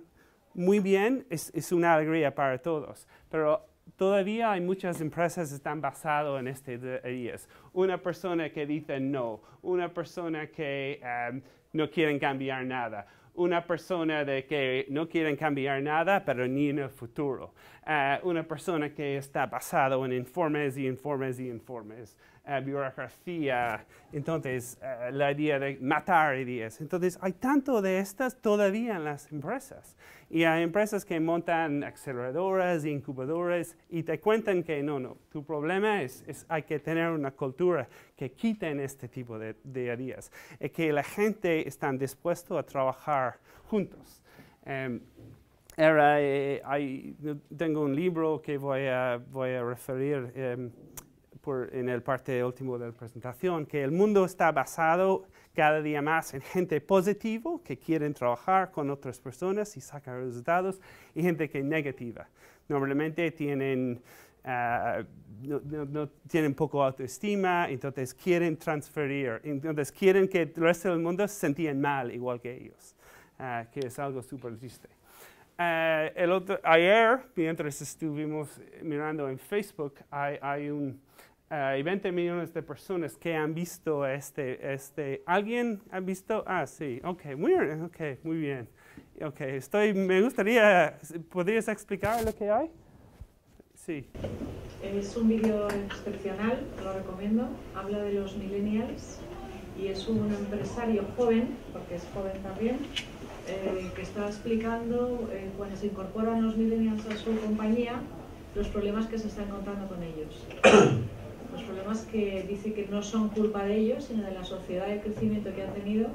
muy bien, es, es una alegría para todos. Pero todavía hay muchas empresas que están basadas en este ideas. Una persona que dice no, una persona que em, no quieren cambiar nada, una persona de que no quieren cambiar nada, pero ni en el futuro. Eh, una persona que está basada en informes y informes y informes uh, entonces eh, la idea de matar ideas. Entonces hay tanto de estas todavía en las empresas. Y hay empresas que montan aceleradoras, incubadoras y te cuentan que no, no, tu problema es, es hay que tener una cultura que quiten este tipo de, de ideas, y que la gente esté dispuesta a trabajar juntos. era, em, eh, tengo un libro que voy a, voy a referir. Em, en el parte último de la presentación, que el mundo está basado cada día más en gente positivo, que quieren trabajar con otras personas y sacar resultados, y gente que es negativa. Normalmente tienen, ah, no, tienen poco autoestima, entonces quieren transferir, entonces quieren que el resto del mundo se sentían mal igual que ellos, ah, que es algo súper triste. Ah, el otro, ayer, mientras estuvimos mirando en Facebook, hay un, hay eh, 20 millones de personas que han visto este, este, ¿alguien ha visto? Ah, sí, ok, muy bien, ok, muy bien. okay, estoy, me gustaría, ¿podrías explicar lo que hay? Sí. Es un vídeo excepcional, lo recomiendo, habla de los millennials y es un empresario joven, porque es joven también, eh, que está explicando eh, cuando se incorporan los millennials a su compañía los problemas que se están encontrando con ellos problemas que dice que no son culpa de ellos, sino de la sociedad de crecimiento que ha tenido,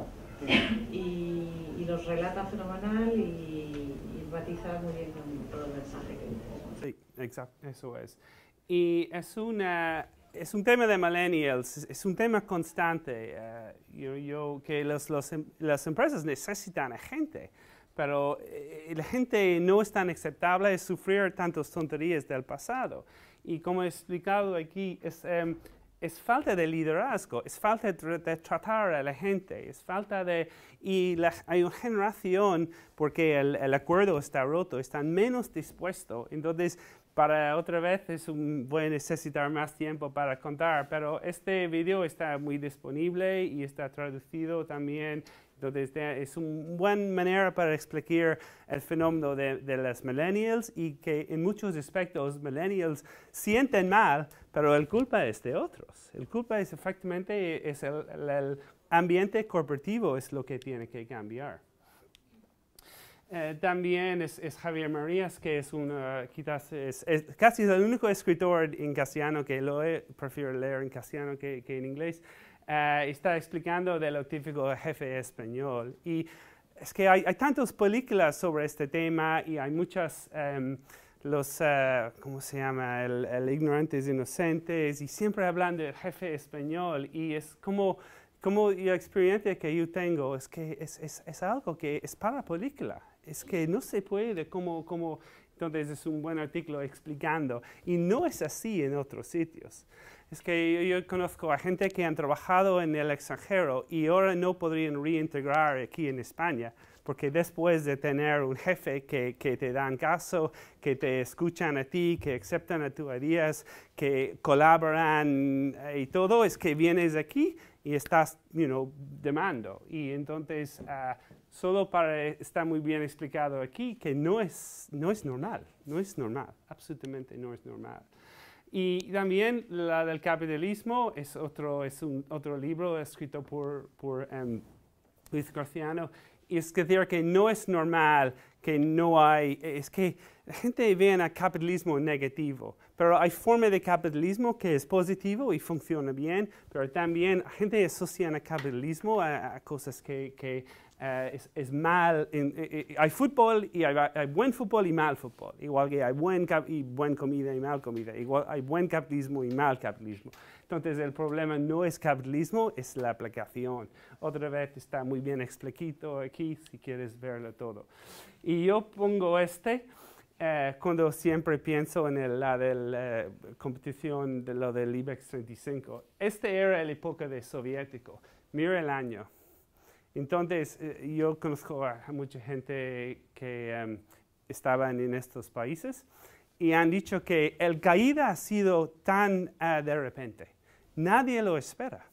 y, los relata fenomenal y, y, empatiza muy bien con todo el mensaje que Sí, exacto, eso es. Y es una es un tema de millennials, es un tema constante. Eh, yo, yo, que em, las empresas necesitan a gente, pero eh, la gente no es tan aceptable sufrir tantas tonterías del pasado. Y como he explicado aquí, es, em, falta de liderazgo, es falta de, tratar a la gente, es falta de... Y hay una generación, porque el, acuerdo está roto, están menos dispuestos. Entonces, para otra vez es un, voy a necesitar más tiempo para contar, pero este video está muy disponible y está traducido también entonces, este, es una buena manera para explicar el fenómeno de, de las millennials y que en muchos aspectos millennials sienten mal, pero el culpa es de otros. El culpa es efectivamente es el, ambiente corporativo es lo que tiene que cambiar. Eh, también es, Javier Marías, que es, ah, quizás es, es, casi el único escritor en castellano que lo he, prefiero leer en castellano que, que en inglés. Eh, está explicando de lo típico jefe español. Y es que hay, tantas películas sobre este tema y hay muchas, em, los, eh, ¿cómo se llama? El, ignorantes inocentes y siempre hablan del jefe español y es como como la experiencia que yo tengo es que es, es, es, algo que es para película, es que no se puede como, como, entonces es un buen artículo explicando, y no es así en otros sitios es que yo, conozco a gente que han trabajado en el extranjero y ahora no podrían reintegrar aquí en España, porque después de tener un jefe que, te dan caso, que te escuchan a ti, que aceptan a tus ideas, que colaboran eh, y todo, es que vienes aquí y estás, you know, mando. Y entonces, ah, solo para estar muy bien explicado aquí, que no es, no es normal, no es normal, absolutamente no es normal. Y también la del capitalismo es otro, es un, otro libro escrito por, por em, Luis Garciano. es que decir que no es normal que no hay, es que la gente ve el capitalismo negativo, pero hay forma de capitalismo que es positivo y funciona bien, pero también la gente asocia el capitalismo a, cosas que eh, es, mal, eh, eh, hay fútbol y hay, buen fútbol y mal fútbol, igual que hay buen, y buen comida y mal comida, igual hay buen capitalismo y mal capitalismo. Entonces el problema no es capitalismo, es la aplicación. Otra vez está muy bien explicado aquí si quieres verlo todo. Y yo pongo este. cuando siempre pienso en la de competición de lo del IBEX 35, este era la época de soviético. Mira el año, entonces, eh, yo conozco a mucha gente que em, estaban en estos países y han dicho que el caída ha sido tan ah, de repente. Nadie lo espera.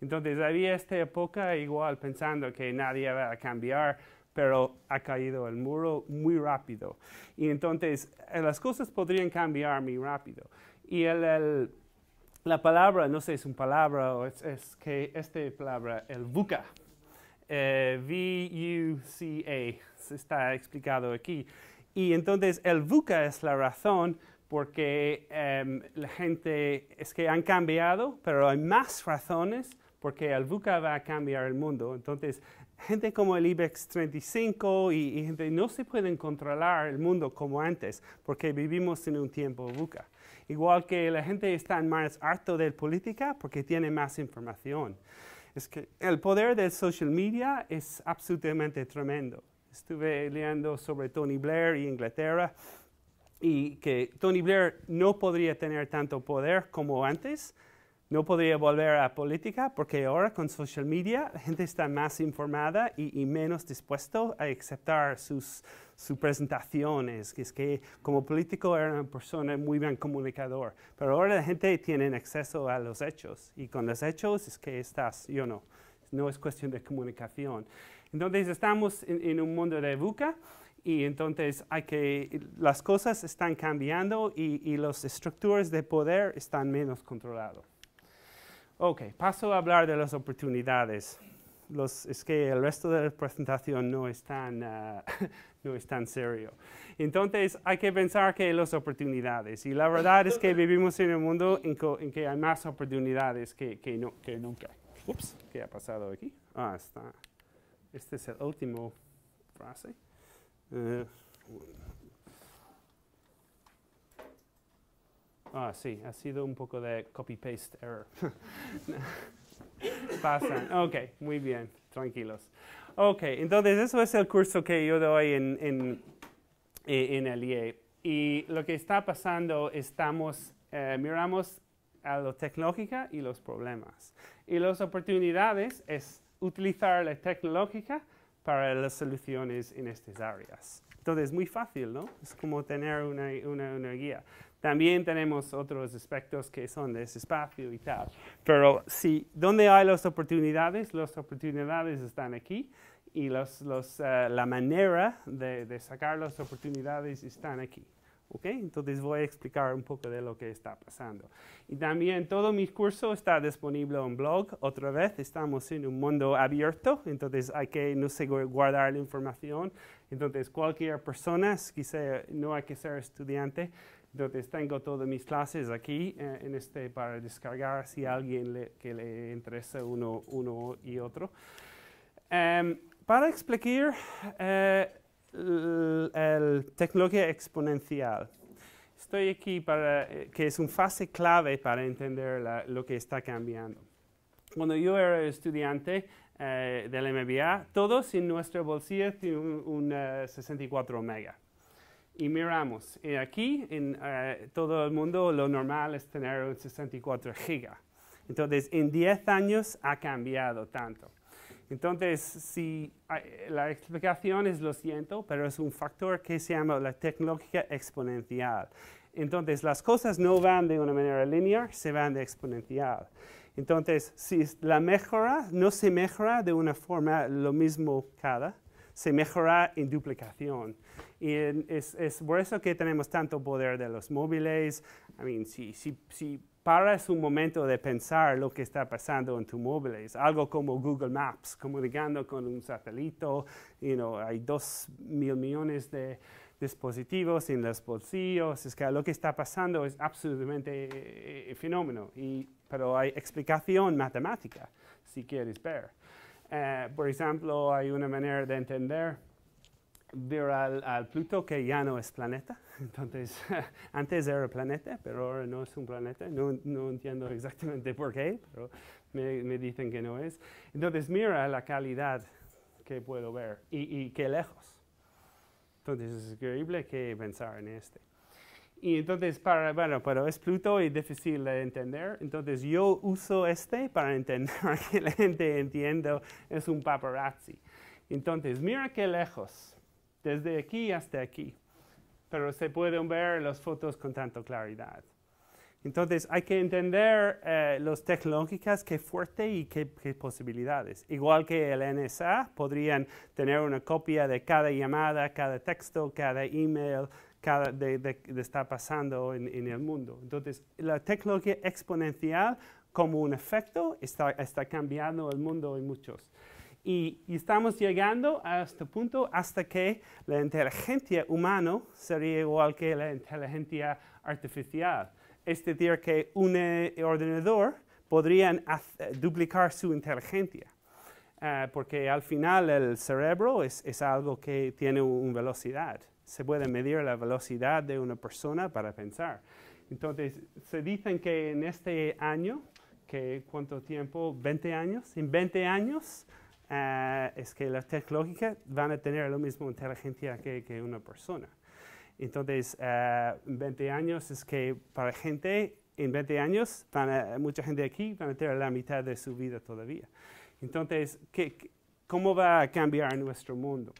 Entonces, había esta época igual pensando que nadie va a cambiar, pero ha caído el muro muy rápido. Y entonces, eh, las cosas podrían cambiar muy rápido. Y la palabra, no sé, si es una palabra, o es, que esta palabra, el buca, eh, se está explicado aquí. Y entonces el VUCA es la razón porque em, la gente es que han cambiado, pero hay más razones porque el VUCA va a cambiar el mundo. Entonces, gente como el IBEX 35 y, y, gente no se pueden controlar el mundo como antes, porque vivimos en un tiempo VUCA. Igual que la gente está más harto de política porque tiene más información. Es que el poder de social media es absolutamente tremendo. Estuve leyendo sobre Tony Blair y Inglaterra y que Tony Blair no podría tener tanto poder como antes no podría volver a política porque ahora con social media la gente está más informada y, menos dispuesto a aceptar sus, presentaciones, es que como político era una persona muy bien comunicador, pero ahora la gente tiene acceso a los hechos y con los hechos es que estás, yo no, no es cuestión de comunicación. Entonces estamos en, un mundo de buca y entonces que, las cosas están cambiando y, y las estructuras de poder están menos controlados. Ok, paso a hablar de las oportunidades. Los, es que el resto de la presentación no es tan, ah, no es tan serio. Entonces, hay que pensar que las oportunidades. Y la verdad es que vivimos en un mundo en, que hay más oportunidades que, que, no, que nunca. Ups, ¿qué ha pasado aquí? Ah, está. Este es el último frase. Eh, Ah, sí, ha sido un poco de copy-paste error. Pasan. Ok, muy bien, tranquilos. Ok, entonces eso es el curso que yo doy en, en, eh, el IE. Y lo que está pasando, estamos, eh, miramos a lo tecnológica y los problemas. Y las oportunidades es utilizar la tecnológica para las soluciones en estas áreas. Entonces, es muy fácil, ¿no? Es como tener una, una, una guía. También tenemos otros aspectos que son de ese espacio y tal. Pero sí, ¿dónde hay las oportunidades, las oportunidades están aquí y los, eh, la manera de, sacar las oportunidades están aquí. ¿Okay? Entonces voy a explicar un poco de lo que está pasando. Y también todo mi curso está disponible en blog. Otra vez, estamos en un mundo abierto, entonces hay que, no se guardar la información. Entonces cualquier persona, quizá no hay que ser estudiante, entonces tengo todas mis clases aquí eh, en este para descargar si a alguien le, que le interesa uno, uno y otro. Em, para explicar eh, la tecnología exponencial, estoy aquí para eh, que es una fase clave para entender lo que está cambiando. Cuando yo era estudiante, eh, del MBA, todos en nuestra bolsilla tienen un, 64 mega y miramos. aquí en eh, todo el mundo lo normal es tener un 64 giga. Entonces, en 10 años ha cambiado tanto. Entonces, si, la explicación es lo siento, pero es un factor que se llama la tecnológica exponencial. Entonces, las cosas no van de una manera lineal, se van de exponencial. Entonces, si la mejora no se mejora de una forma lo mismo cada, se mejora en duplicación. Y es, por eso que tenemos tanto poder de los móviles. I mean, si, si, si paras un momento de pensar lo que está pasando en tu móviles, algo como Google Maps, comunicando con un satélite. You know, hay dos mil millones de dispositivos en los bolsillos. Es que lo que está pasando es absolutamente eh, eh, eh, fenómeno. Y, pero hay explicación matemática, si quieres ver. por ejemplo, hay una manera de entender ver al, Pluto que ya no es planeta. Entonces, antes era planeta, pero ahora no es un planeta. No, entiendo exactamente por qué, pero me, dicen que no es. Entonces, mira la calidad que puedo ver y, qué lejos. Entonces, es increíble que pensar en este. Y entonces, para, bueno, pero es Pluto y difícil de entender. Entonces, yo uso este para entender que la gente entiendo es un paparazzi. Entonces, mira qué lejos desde aquí hasta aquí. Pero se pueden ver las fotos con tanta claridad. Entonces hay que entender eh, las tecnológicas, qué fuerte y qué, posibilidades. Igual que el NSA, podrían tener una copia de cada llamada, cada texto, cada email, cada de, de, está pasando en, en, el mundo. Entonces la tecnología exponencial como un efecto está, está cambiando el mundo en muchos. Y, estamos llegando a este punto hasta que la inteligencia humana sería igual que la inteligencia artificial. Es este decir, que un ordenador podría eh, duplicar su inteligencia, eh, porque al final el cerebro es, algo que tiene una velocidad. Se puede medir la velocidad de una persona para pensar. Entonces, se dicen que en este año, que cuánto tiempo, 20 años, en 20 años Ah, es que las tecnologías van a tener lo mismo inteligencia que, que una persona. Entonces, ah, en 20 años es que para gente, en 20 años, mucha gente aquí va a tener la mitad de su vida todavía. Entonces, ¿cómo va a cambiar nuestro mundo?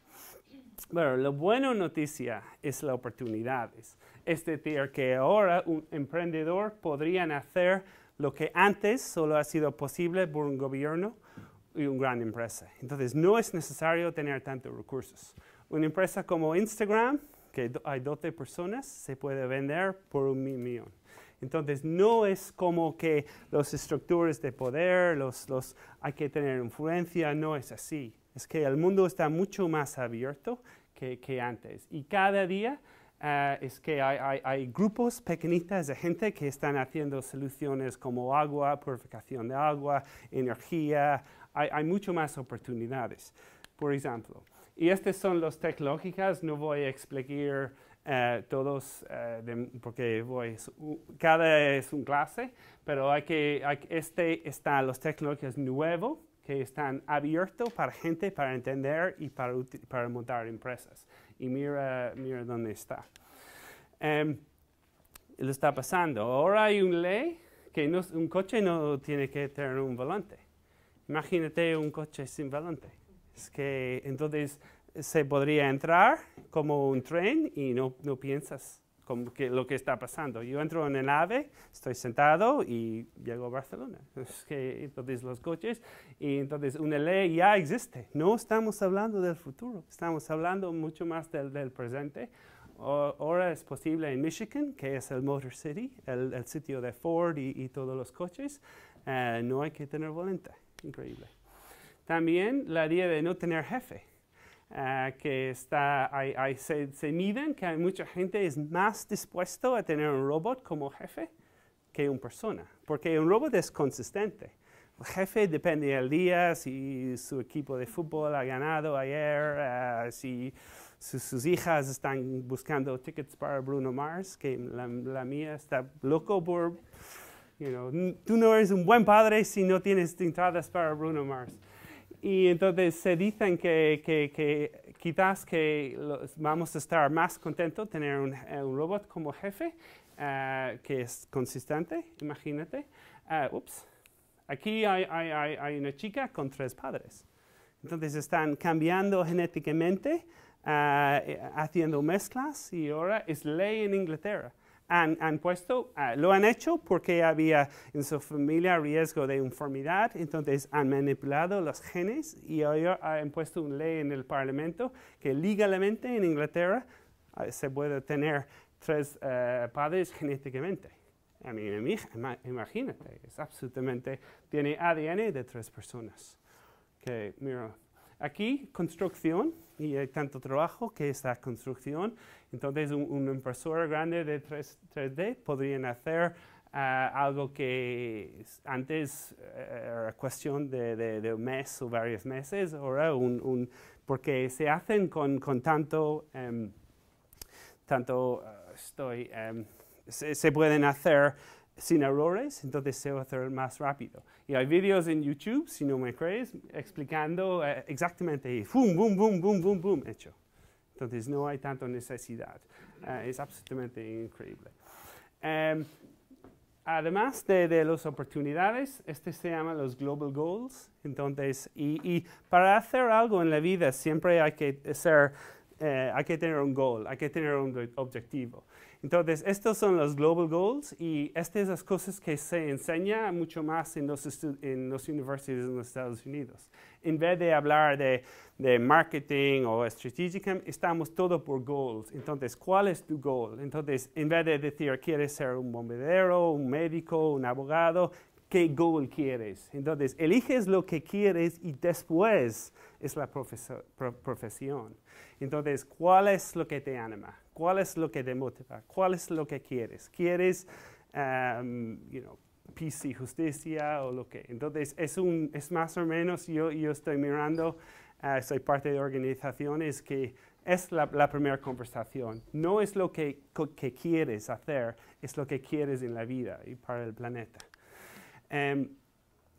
Bueno, la buena noticia es las oportunidades. Es decir, que ahora un emprendedor podría hacer lo que antes solo ha sido posible por un gobierno y una gran empresa. Entonces, no es necesario tener tantos recursos. Una empresa como Instagram, que hay 12 personas, se puede vender por un millón. Entonces, no es como que los estructuras de poder, los, los, hay que tener influencia, no es así. Es que el mundo está mucho más abierto que, que antes. Y cada día eh, es que hay, hay, grupos pequeñitas de gente que están haciendo soluciones como agua, purificación de agua, energía, hay, mucho más oportunidades. Por ejemplo, y estas son las tecnológicas. no voy a explicar eh, todos, eh, porque voy, cada es un clase, pero hay que, este está las tecnologías nuevas que están abiertas para gente, para entender y para, para montar empresas. Y mira, mira dónde está. Em, lo está pasando. Ahora hay una ley que un coche no tiene que tener un volante. Imagínate un coche sin volante. Es que entonces se podría entrar como un tren y no, no piensas como que lo que está pasando. Yo entro en el AVE, estoy sentado y llego a Barcelona. Es que, entonces los coches y entonces una ley ya existe. No estamos hablando del futuro, estamos hablando mucho más del, presente. ahora es posible en Michigan, que es el Motor City, el, sitio de Ford y, todos los coches, eh, no hay que tener volante increíble. También la idea de no tener jefe, ah, que está, ahí se, miden que hay mucha gente es más dispuesto a tener un robot como jefe que una persona, porque un robot es consistente. El jefe depende del día, si su equipo de fútbol ha ganado ayer, ah, si sus, hijas están buscando tickets para Bruno Mars, que la, la mía está loco por tú no eres un buen padre si no tienes entradas para Bruno Mars. Y entonces se dicen que, quizás que vamos a estar más contentos tener un, eh, robot como jefe, eh, que es consistente, imagínate. Eh, ups, aquí hay, una chica con tres padres. Entonces están cambiando genéticamente, haciendo mezclas y ahora es ley en Inglaterra han, puesto, ah, lo han hecho porque había en su familia riesgo de enfermedad, entonces han manipulado los genes y hoy han puesto una ley en el Parlamento que legalmente en Inglaterra ah, se puede tener tres eh, padres genéticamente. A mí, imagínate, es absolutamente, tiene ADN de tres personas. Que, mira, Aquí, construcción, y hay tanto trabajo que esta construcción. Entonces, un, impresor grande de 3, d podrían hacer ah, algo que antes eh, era cuestión de, un mes o varios meses, ahora un, porque se hacen con, tanto, em, tanto ah, estoy, em, se, pueden hacer sin errores, entonces se va a hacer más rápido. Y hay vídeos en YouTube, si no me crees, explicando eh, exactamente, boom, boom, boom, boom, boom, boom, hecho. Entonces no hay tanta necesidad. Eh, es absolutamente increíble. Em, además de, las oportunidades, este se llama los Global Goals. Entonces, y, para hacer algo en la vida siempre hay que, ser, eh, hay que tener un goal, hay que tener un objetivo. Entonces, estos son los Global Goals y estas son las cosas que se enseña mucho más en los, universidades en los Estados Unidos. En vez de hablar de, marketing o strategic, estamos todo por goals. Entonces, ¿cuál es tu goal? Entonces, en vez de decir, ¿quieres ser un bombero, un médico, un abogado? ¿Qué goal quieres? Entonces, eliges lo que quieres y después es la profesión. Entonces, ¿cuál es lo que te anima? ¿Cuál es lo que te motiva? ¿Cuál es lo que quieres? ¿Quieres, um, you know, peace y justicia o lo que? Entonces, es, un, es más o menos, yo, yo estoy mirando, ah, soy parte de organizaciones que es la, primera conversación. No es lo que, que, quieres hacer, es lo que quieres en la vida y para el planeta. Em,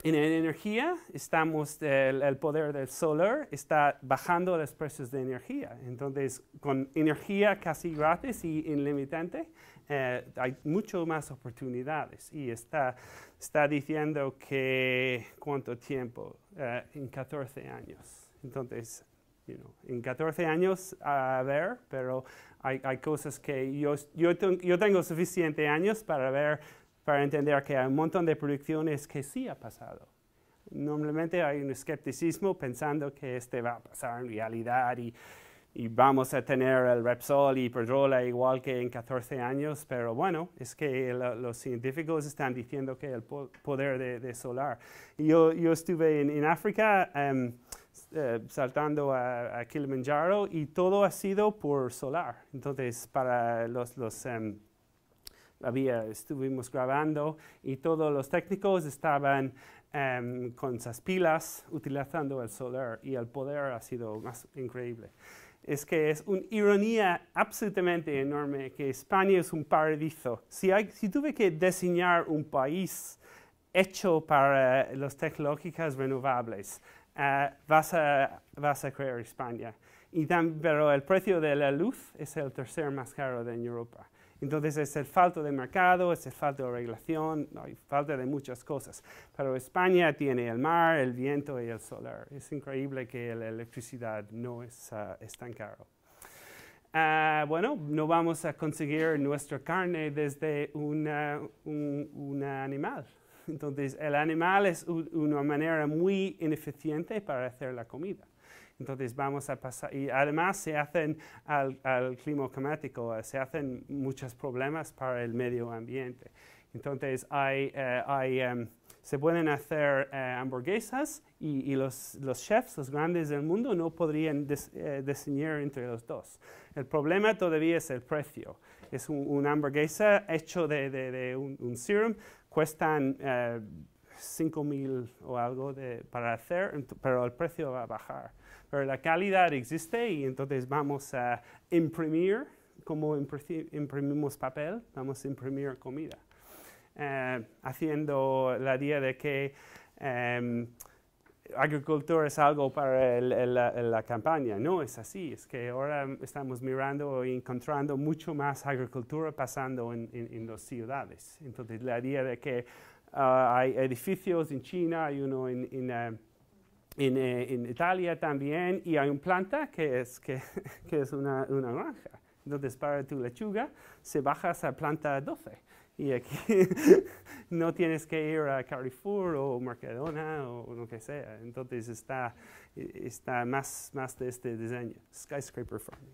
en energía, estamos, el, poder del solar está bajando los precios de energía. Entonces, con energía casi gratis y ilimitante, eh, hay mucho más oportunidades. Y está, está diciendo que cuánto tiempo, eh, en 14 años. Entonces, en 14 años a ver, pero hay, cosas que yo, yo, yo tengo suficiente años para ver para entender que hay un montón de predicciones que sí ha pasado. Normalmente hay un escepticismo pensando que este va a pasar en realidad y, vamos a tener el Repsol y Pedrola igual que en 14 años, pero bueno, es que los científicos están diciendo que el poder de, solar. Yo, estuve en, África em, eh, saltando a, Kilimanjaro y todo ha sido por solar. Entonces, para los, em, había, estuvimos grabando y todos los técnicos estaban em, con esas pilas utilizando el solar y el poder ha sido más increíble. Es que es una ironía absolutamente enorme que España es un paraíso. Si, tuve que diseñar un país hecho para las tecnologías renovables, eh, vas, a, vas crear España. pero el precio de la luz es el tercer más caro de Europa. Entonces es el falto de mercado, es el falto de regulación, hay falta de muchas cosas. Pero España tiene el mar, el viento y el solar. Es increíble que la electricidad no es, ah, tan caro. Ah, bueno, no vamos a conseguir nuestra carne desde un, animal. Entonces, el animal es una manera muy ineficiente para hacer la comida. Entonces vamos a pasar, y además se hacen al, clima climático, se hacen muchos problemas para el medio ambiente. Entonces hay, eh, em, se pueden hacer eh, hamburguesas y, los, los, chefs, los grandes del mundo, no podrían diseñar eh, entre los dos. El problema todavía es el precio. Es una hamburguesa hecho de, de, un, serum, cuestan eh, 5 mil o algo de, para hacer, pero el precio va a bajar pero la calidad existe y entonces vamos a imprimir como imprimimos papel, vamos a imprimir comida. Eh, haciendo la idea de que em, agricultura es algo para la, campaña. No es así, es que ahora estamos mirando y encontrando mucho más agricultura pasando en, las ciudades. Entonces, la idea de que ah, hay edificios en China, hay uno en, em, eh, en, Italia también, y hay una planta que es, que, es una, una naranja. Entonces, para tu lechuga, se baja a planta 12. Y aquí no tienes que ir a Carrefour o Mercadona o lo que sea. Entonces, está, está más, más de este diseño, skyscraper farming.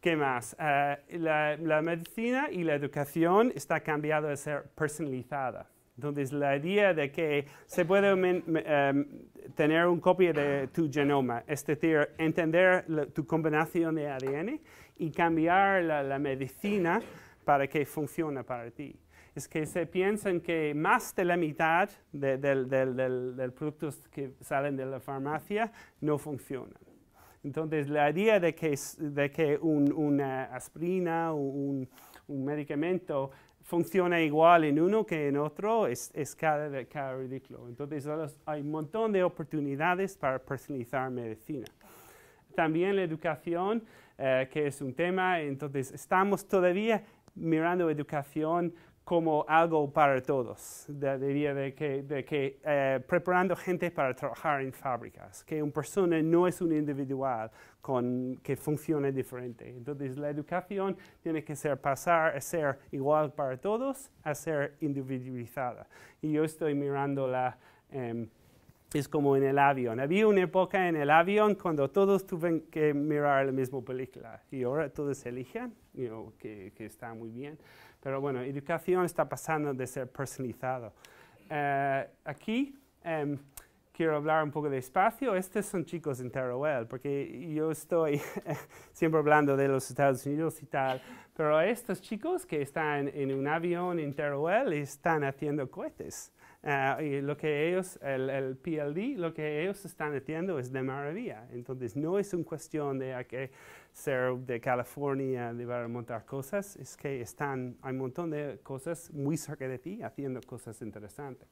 ¿Qué más? Ah, la, medicina y la educación está cambiando a ser personalizada. Entonces, la idea de que se puede em, tener una copia de tu genoma, es decir, entender tu combinación de ADN y cambiar la, medicina para que funcione para ti es que se piensan que más de la mitad de, los productos que salen de la farmacia no funcionan. Entonces, la idea de que, de que una aspirina o un medicamento funciona igual en uno que en otro es, es cada, ridículo. Entonces hay un montón de oportunidades para personalizar medicina. También la educación, eh, que es un tema, entonces estamos todavía mirando educación como algo para todos, de, de que, eh, preparando gente para trabajar en fábricas, que una persona no es un individual con, que funcione diferente. Entonces la educación tiene que ser pasar a ser igual para todos a ser individualizada. Y yo estoy mirando la... Em, es como en el avión. Había una época en el avión cuando todos tuvieron que mirar la misma película y ahora todos eligen, que está muy bien. Pero bueno, educación está pasando de ser personalizado. Eh, aquí em, quiero hablar un poco de espacio. Estos son chicos en Teruel, porque yo estoy siempre hablando de los Estados Unidos y tal, pero estos chicos que están en un avión en Teruel están haciendo cohetes. Eh, y lo que ellos, el, el, PLD, lo que ellos están haciendo es de maravilla. Entonces, no es una cuestión de que ser de California, de a montar cosas, es que están, hay un montón de cosas muy cerca de ti haciendo cosas interesantes.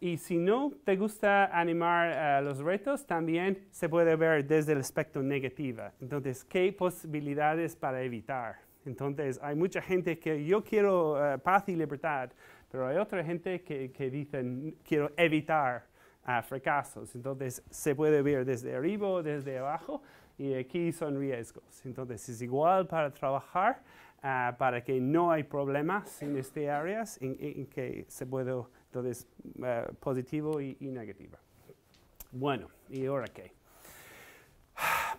Y si no te gusta animar a eh, los retos, también se puede ver desde el aspecto negativo. Entonces, ¿qué posibilidades para evitar? Entonces, hay mucha gente que yo quiero eh, paz y libertad, pero hay otra gente que, que dicen quiero evitar eh, fracasos. Entonces, se puede ver desde arriba o desde abajo y aquí son riesgos. Entonces es igual para trabajar, ah, para que no hay problemas en este áreas en, que se puede, entonces, ah, positivo y, y negativo. Bueno, ¿y ahora qué?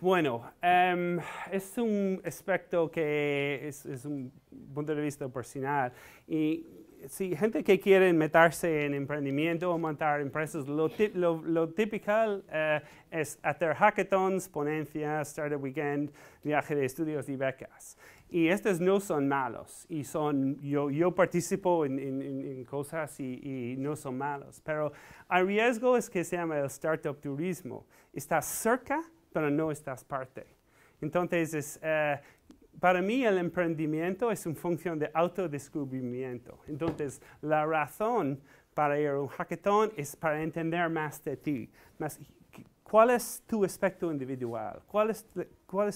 Bueno, em, es un aspecto que es, es, un punto de vista personal y si gente que quiere meterse en emprendimiento o montar empresas, lo, típico eh, es hacer hackathons, ponencias, startup weekend, viaje de estudios y becas. Y estos no son malos, y son, yo, participo en, cosas y, no son malos, pero el riesgo es que se llama el startup turismo. Estás cerca, pero no estás parte. Entonces, es, eh, para mí el emprendimiento es una función de autodescubrimiento. Entonces, la razón para ir a un hackathon es para entender más de ti, cuál es tu aspecto individual, cuál es,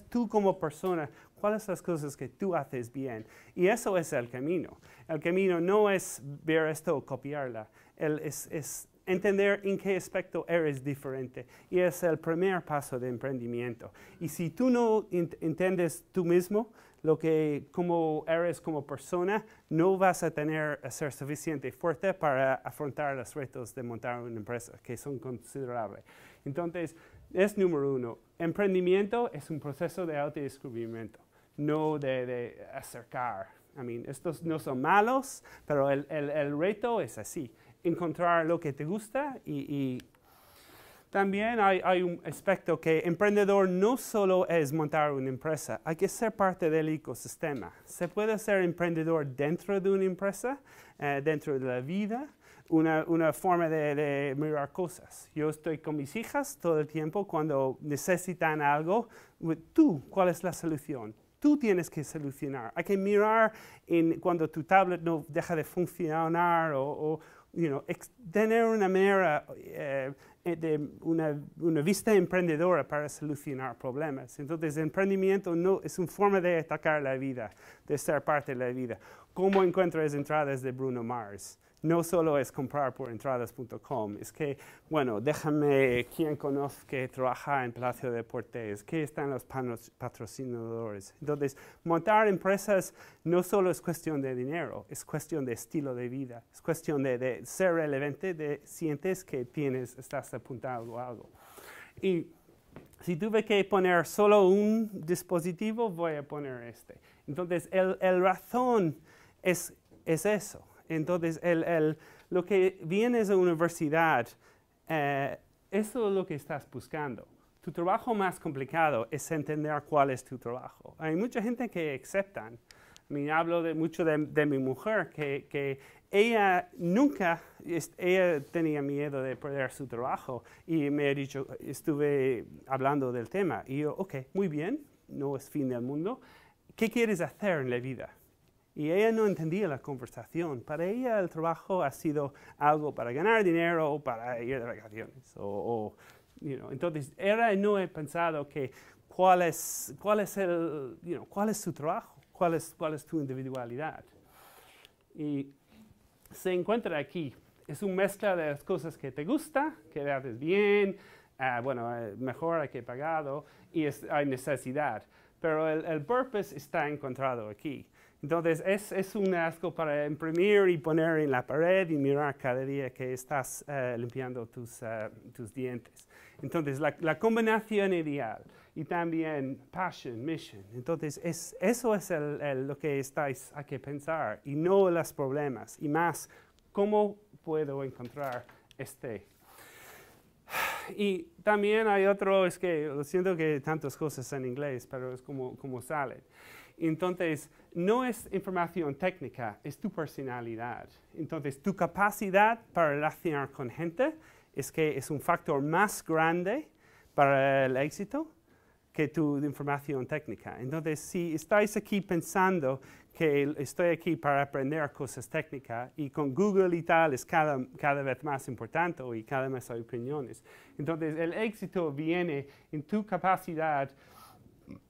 tú como persona, cuáles son las cosas que tú haces bien. Y eso es el camino. El camino no es ver esto o copiarla, entender en qué aspecto eres diferente. Y es el primer paso de emprendimiento. Y si tú no entiendes tú mismo, lo que como eres como persona, no vas a tener a ser suficiente fuerte para afrontar los retos de montar una empresa, que son considerables. Entonces, es número uno, emprendimiento es un proceso de autodescubrimiento, no de, acercar. I mean, estos no son malos, pero el, el, el reto es así encontrar lo que te gusta y, también hay, un aspecto que emprendedor no solo es montar una empresa, hay que ser parte del ecosistema. Se puede ser emprendedor dentro de una empresa, eh, dentro de la vida, una, una forma de, mirar cosas. Yo estoy con mis hijas todo el tiempo cuando necesitan algo. Tú, ¿cuál es la solución? Tú tienes que solucionar. Hay que mirar en cuando tu tablet no deja de funcionar o tener una manera, eh, una, vista emprendedora para solucionar problemas. Entonces, el emprendimiento no, es una forma de atacar la vida, de ser parte de la vida. ¿Cómo las entradas de Bruno Mars? no solo es comprar por entradas.com, es que, bueno, déjame quien conozca que trabaja en Palacio de Deportes, que están los patrocinadores. Entonces, montar empresas no solo es cuestión de dinero, es cuestión de estilo de vida, es cuestión de, ser relevante, de sientes que tienes, estás apuntado a algo. Y si tuve que poner solo un dispositivo, voy a poner este. Entonces, el, razón es eso entonces, el, lo que vienes a universidad, eh, eso es lo que estás buscando. Tu trabajo más complicado es entender cuál es tu trabajo. Hay mucha gente que aceptan. Me hablo de, mucho de, mi mujer, que, que ella nunca, ella tenía miedo de perder su trabajo y me ha dicho, estuve hablando del tema. Y yo, ok, muy bien, no es fin del mundo. ¿Qué quieres hacer en la vida? y ella no entendía la conversación. Para ella el trabajo ha sido algo para ganar dinero o para ir de vacaciones. O, Entonces, era no he pensado que cuál es, cuál es, es su trabajo, cuál es, cuál es tu individualidad. Y se encuentra aquí. Es una mezcla de las cosas que te gusta, que le haces bien, ah, bueno, eh, mejor que pagado, y hay necesidad. Pero el, el purpose está encontrado aquí. Entonces, es, es, un asco para imprimir y poner en la pared y mirar cada día que estás eh, limpiando tus, eh, tus, dientes. Entonces, la, la, combinación ideal y también passion, mission. Entonces, es, eso es lo que estáis a que pensar y no los problemas y más cómo puedo encontrar este. Y también hay otro, es que siento que tantas cosas en inglés, pero es como, como salen. Entonces, no es información técnica, es tu personalidad. Entonces, tu capacidad para relacionar con gente es que es un factor más grande para el éxito que tu información técnica. Entonces, si estáis aquí pensando que estoy aquí para aprender cosas técnicas y con Google y tal es cada, vez más importante y cada vez más hay opiniones, entonces el éxito viene en tu capacidad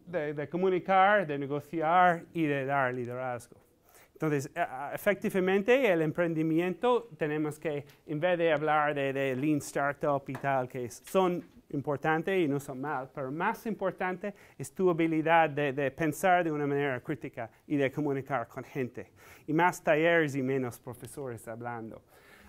de, comunicar, de negociar y de dar liderazgo. Entonces, efectivamente, el emprendimiento tenemos que, en vez de hablar de, Lean Startup y tal, que son importantes y no son mal, pero más importante es tu habilidad de, pensar de una manera crítica y de comunicar con gente. Y más talleres y menos profesores hablando.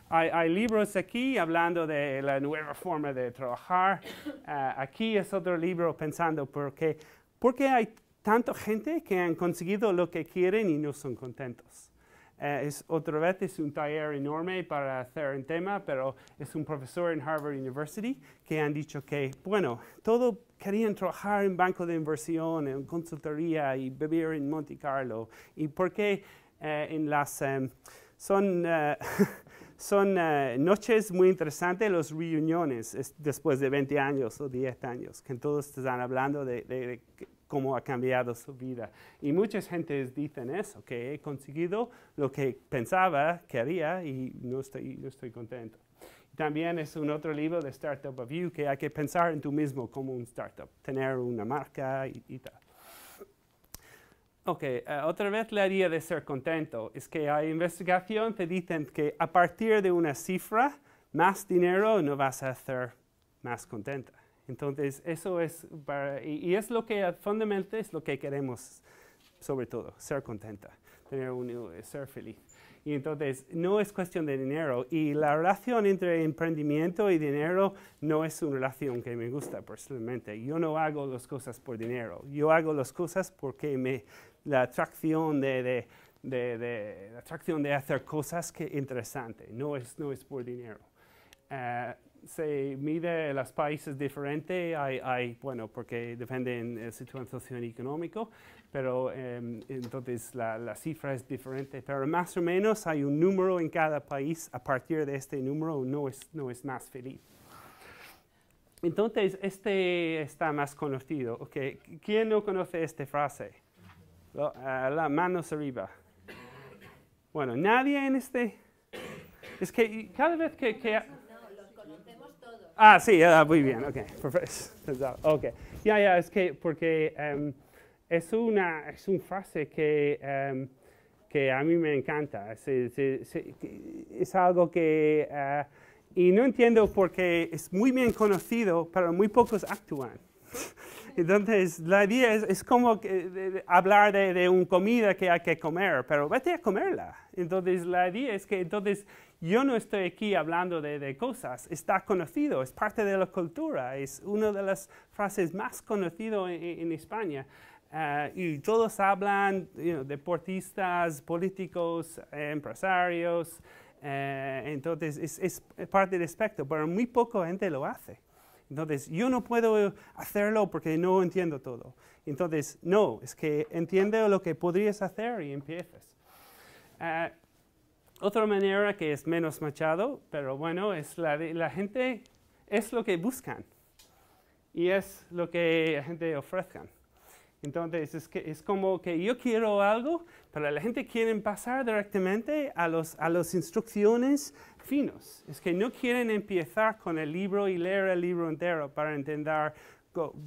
Hay, libros aquí hablando de la nueva forma de trabajar. Ah, aquí es otro libro pensando por qué ¿Por qué hay tanta gente que han conseguido lo que quieren y no son contentos? Eh, es otra vez es un taller enorme para hacer un tema, pero es un profesor en Harvard University que han dicho que, bueno, todo querían trabajar en banco de inversión, en consultoría y vivir en Monte Carlo. ¿Y por qué eh, en las... Em, son... Eh, son eh, noches muy interesantes, las reuniones después de 20 años o 10 años, que todos están hablando de, cómo ha cambiado su vida. Y muchas gentes dicen eso, que he conseguido lo que pensaba que haría y no estoy, contento. También es un otro libro de Startup of You que hay que pensar en tú mismo como un startup, tener una marca y tal. Ok, eh, otra vez le haría de ser contento es que hay investigación que dicen que a partir de una cifra, más dinero no vas a hacer más contenta. Entonces, eso es, para, y, y, es lo que fundamentalmente es lo que queremos, sobre todo, ser contenta, tener un, eh, ser feliz. Y entonces, no es cuestión de dinero, y la relación entre emprendimiento y dinero no es una relación que me gusta personalmente. Yo no hago las cosas por dinero, yo hago las cosas porque me, la atracción de, de, de, la atracción de hacer cosas que interesantes, no es, no es por dinero. Eh, se mide los países diferentes, hay, bueno, porque depende en la situación socioeconómico, pero em, entonces la, la, cifra es diferente, pero más o menos hay un número en cada país, a partir de este número no es, no es más feliz. Entonces, este está más conocido. Okay. ¿Quién no conoce esta frase? la manos arriba. Bueno, nadie en este... Es que cada vez que... los conocemos todos. Ah, sí, ah, muy bien, ok, Ok, ya, ya, es que porque em, es una es un frase que, em, que a mí me encanta, es, algo que... Eh, y no entiendo por qué es muy bien conocido, pero muy pocos actúan. Entonces, la idea es, como eh, hablar de, de una comida que hay que comer, pero vete a comerla. Entonces, la idea es que entonces yo no estoy aquí hablando de, cosas, está conocido, es parte de la cultura, es una de las frases más conocidas en, España. Ah, y todos hablan, deportistas, políticos, empresarios, eh, entonces es, es parte del espectro, pero muy poca gente lo hace. Entonces, yo no puedo hacerlo porque no entiendo todo. Entonces, no, es que entiende lo que podrías hacer y empiezas. Ah, otra manera que es menos machado, pero bueno, es la de la gente es lo que buscan y es lo que la gente ofrezcan. Entonces, es, como que yo quiero algo, pero la gente quiere pasar directamente a las instrucciones, finos. Es que no quieren empezar con el libro y leer el libro entero para entender,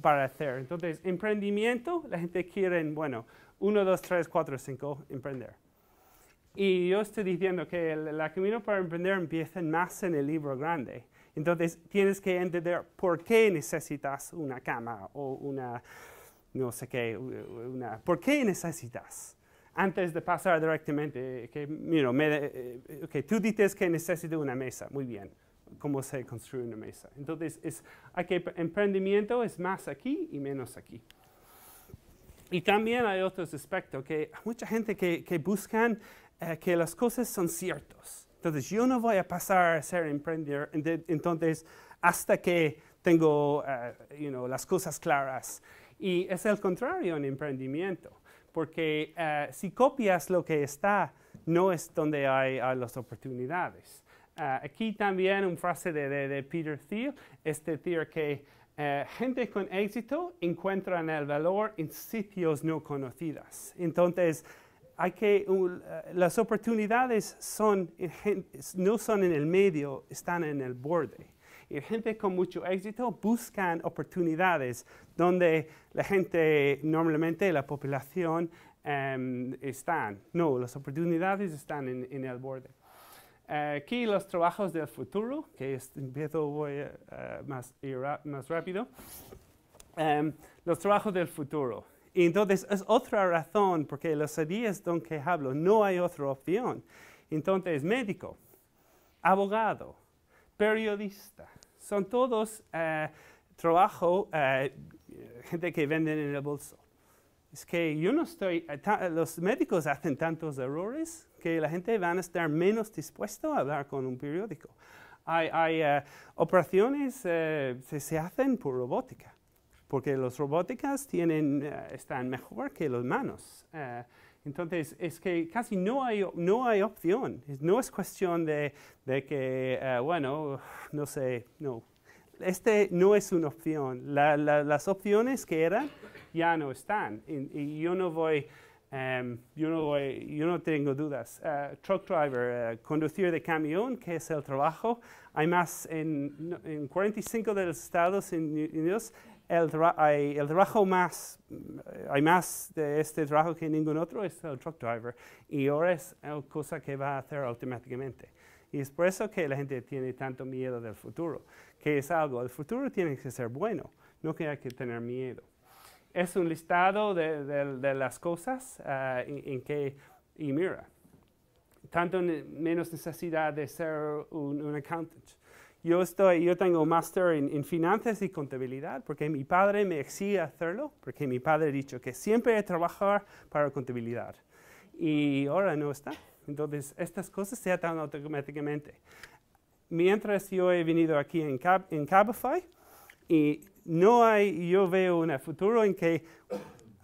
para hacer. Entonces, emprendimiento, la gente quiere, bueno, uno dos tres cuatro cinco emprender. Y yo estoy diciendo que el, el, camino para emprender empieza más en el libro grande. Entonces tienes que entender por qué necesitas una cama o una, no sé qué, una, ¿por qué necesitas? antes de pasar directamente, que, eh, okay, tú dices que necesito una mesa, muy bien, cómo se construye una mesa. Entonces, es, hay que, emprendimiento es más aquí y menos aquí. Y también hay otros aspectos, que mucha gente que, que buscan eh, que las cosas son ciertas. Entonces, yo no voy a pasar a ser emprendedor, entonces, hasta que tengo eh, you know, las cosas claras. Y es el contrario en emprendimiento porque eh, si copias lo que está, no es donde hay, ah, las oportunidades. Ah, aquí también una frase de, Peter Thiel, este Thiel que eh, gente con éxito encuentran el valor en sitios no conocidos. Entonces, eh, las oportunidades no son en el medio, están en el borde y gente con mucho éxito buscan oportunidades donde la gente, normalmente la población, em, están. No, las oportunidades están en, el borde. Eh, aquí los trabajos del futuro, que es, empiezo voy, eh, más, más rápido. Em, los trabajos del futuro. Y entonces es otra razón, porque los días don que hablo no hay otra opción. Entonces, médico, abogado, periodista, son todos eh, trabajo, gente eh, que venden en el bolso. Es que yo no estoy, eh, los médicos hacen tantos errores que la gente van a estar menos dispuesto a hablar con un periódico. Hay, operaciones que se hacen por robótica, porque las robóticas tienen, están mejor que las manos. Entonces, es que casi no hay, no hay opción. No es cuestión de, que, eh, bueno, no sé, no. Este no es una opción. las opciones que eran ya no están. Y, em, yo no voy... yo, no tengo dudas. Eh, truck driver, eh, conducir de camión, que es el trabajo. Hay más en, en 45 de los Estados Unidos el, trabajo más, hay más de este trabajo que ningún otro es el truck driver y ahora es la cosa que va a hacer automáticamente. Y es por eso que la gente tiene tanto miedo del futuro, que es algo, el futuro tiene que ser bueno, no que hay que tener miedo. Es un listado de, las cosas eh, en, que, y mira, tanto menos necesidad de ser un accountant, yo, estoy, yo tengo un máster en, finanzas y contabilidad porque mi padre me exige hacerlo, porque mi padre ha dicho que siempre he trabajado para contabilidad. Y ahora no está. Entonces, estas cosas se atan automáticamente. Mientras yo he venido aquí en, Cabify, y no hay, yo veo un futuro en que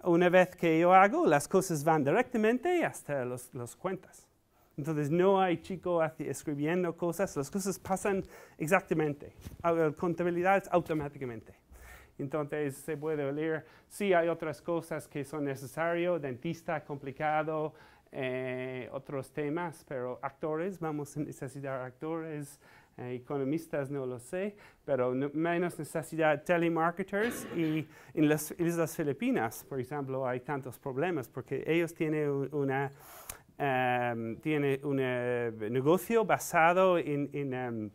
una vez que yo hago, las cosas van directamente hasta las los cuentas. Entonces no hay chico escribiendo cosas, las cosas pasan exactamente, contabilidades automáticamente. Entonces se puede leer, sí hay otras cosas que son necesarias, dentista complicado, eh, otros temas, pero actores, vamos a necesitar actores, eh, economistas no lo sé, pero menos necesidad telemarketers y en las Islas Filipinas, por ejemplo, hay tantos problemas porque ellos tienen una Em, tiene un eh, negocio basado en, em,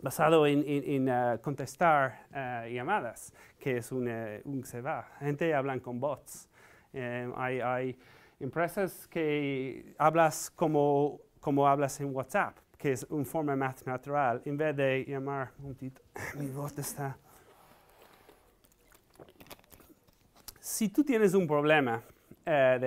basado en, eh, contestar eh, llamadas, que es un, un se va. Gente hablan con bots. Em, hay, hay, empresas que hablas como, como hablas en WhatsApp, que es un forma más natural, en vez de llamar un tito. Mi voz está... Si tú tienes un problema eh,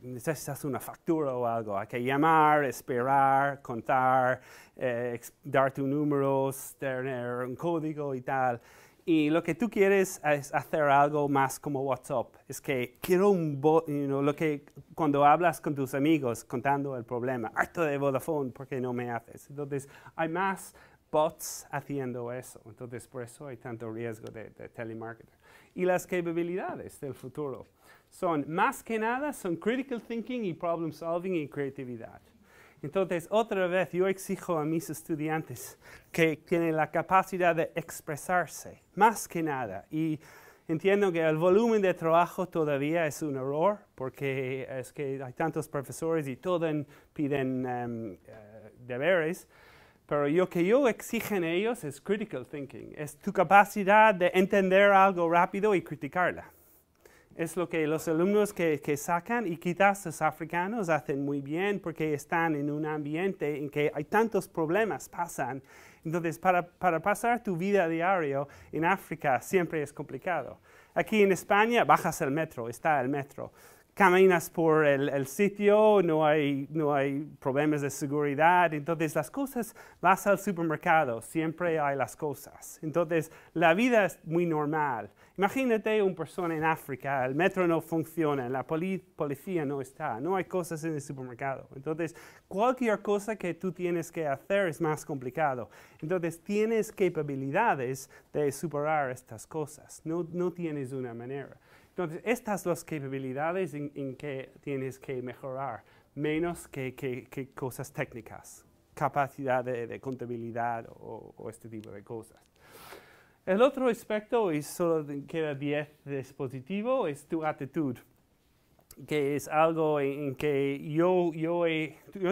de, necesitas una factura o algo. Hay que llamar, esperar, contar, eh, dar tus números tener un código y tal. Y lo que tú quieres es hacer algo más como WhatsApp. Es que quiero un bot, lo que cuando hablas con tus amigos contando el problema, harto de Vodafone, ¿por qué no me haces? Entonces, hay más bots haciendo eso. Entonces, por eso hay tanto riesgo de, telemarketing. Y las capabilidades del futuro son más que nada, son critical thinking y problem solving y creatividad. Entonces, otra vez, yo exijo a mis estudiantes que tienen la capacidad de expresarse, más que nada. Y entiendo que el volumen de trabajo todavía es un error, porque es que hay tantos profesores y todos piden em, eh, deberes. Pero lo que yo exijo en ellos es critical thinking, es tu capacidad de entender algo rápido y criticarla. Es lo que los alumnos que, sacan y quizás los africanos hacen muy bien porque están en un ambiente en que hay tantos problemas, pasan. Entonces, para, para pasar tu vida diario en África siempre es complicado. Aquí en España bajas el metro, está el metro caminas por el, sitio, no hay problemas de seguridad, entonces las cosas, vas al supermercado, siempre hay las cosas. Entonces la vida es muy normal. Imagínate una persona en África, el metro no funciona, la policía no está, no hay cosas en el supermercado. Entonces, cualquier cosa que tú tienes que hacer es más complicado. Entonces, tienes capacidades de superar estas cosas, no, no tienes una manera. Entonces, estas son las capacidades en, que tienes que mejorar, menos que, cosas técnicas, capacidad de, contabilidad o este tipo de cosas. El otro aspecto y solo queda 10 dispositivo, es tu actitud, que es algo en, que yo,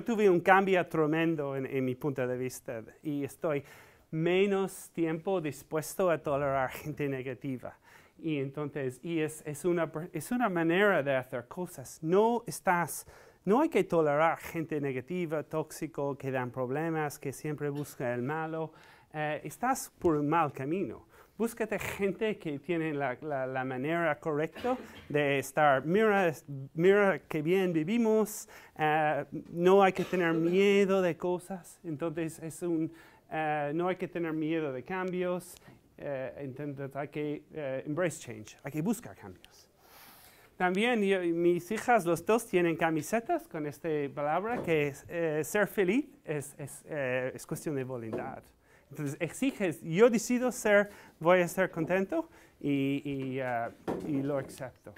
tuve un cambio tremendo en, mi punto de vista y estoy menos tiempo dispuesto a tolerar gente negativa. Y entonces, y es, una, es una manera de hacer cosas. No estás, no hay que tolerar gente negativa, tóxico, que dan problemas, que siempre busca el malo. Eh, estás por un mal camino. Búscate gente que tiene la, manera correcta de estar. Mira, mira qué bien vivimos, eh, no hay que tener miedo de cosas, entonces eh, no hay que tener miedo de cambios, entonces hay que embrace change, hay que buscar cambios. También mis hijas, los dos, tienen camisetas con esta palabra que ser feliz es, es, cuestión de voluntad. Entonces exiges, yo decido ser, voy a ser contento y, uh, lo acepto.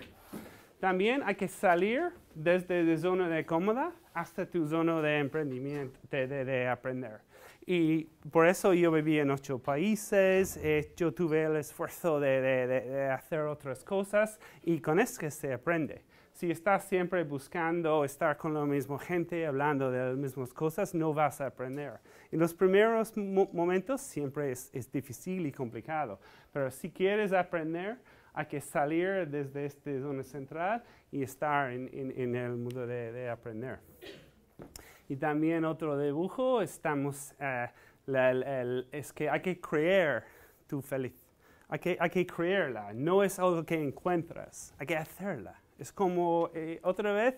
También hay que salir desde la zona de cómoda hasta tu zona de emprendimiento, de, aprender. Y por eso yo viví en ocho países, yo tuve el esfuerzo de, hacer otras cosas y con eso que se aprende si estás siempre buscando estar con la misma gente, hablando de las mismas cosas, no vas a aprender. En los primeros momentos siempre es, difícil y complicado, pero si quieres aprender, hay que salir desde esta zona central y estar en, el mundo de, aprender. Y también otro dibujo, estamos, eh, es que hay que creer tu feliz, hay que creerla, no es algo que encuentras, hay que hacerla. Es como, eh, otra vez,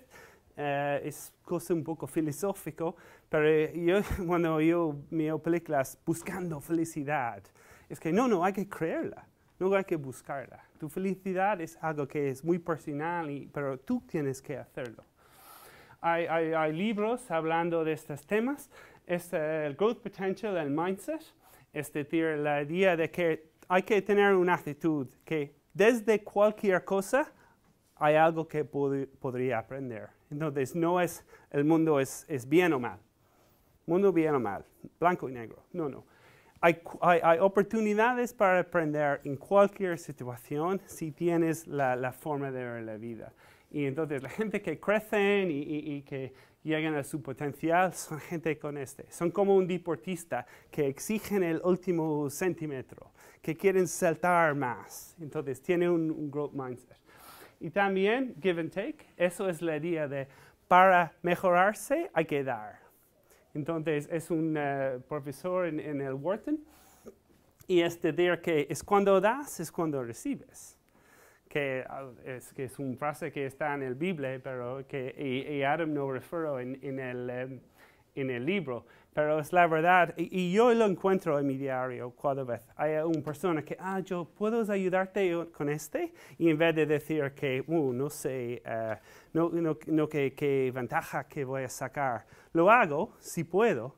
eh, es cosa un poco filosófico, pero eh, yo cuando yo veo películas buscando felicidad, es que no, no, hay que creerla, no hay que buscarla. Tu felicidad es algo que es muy personal, y, pero tú tienes que hacerlo. Hay, hay, hay, libros hablando de estos temas, es el Growth Potential, el Mindset, es este decir, la idea de que hay que tener una actitud que desde cualquier cosa hay algo que podría aprender. Entonces, no es el mundo es, bien o mal. Mundo bien o mal, blanco y negro. No, no. Hay, oportunidades para aprender en cualquier situación si tienes la, forma de ver la vida. Y entonces la gente que crecen y, que llegan a su potencial son gente con este. Son como un deportista que exigen el último centímetro, que quieren saltar más. Entonces tiene un growth mindset. Y también give and take, eso es la idea de para mejorarse hay que dar. Entonces es un eh, profesor en, el Wharton y este decir que es cuando das, es cuando recibes. Que ah, es, que es una frase que está en el Biblia, pero que Adam no refiero en, el, eh, en el libro pero es la verdad. Y, yo lo encuentro en mi diario cada vez. Hay una persona que, ah, yo puedo ayudarte con este, y en vez de decir que, uh, no sé, eh, no, no, qué ventaja que voy a sacar, lo hago si puedo.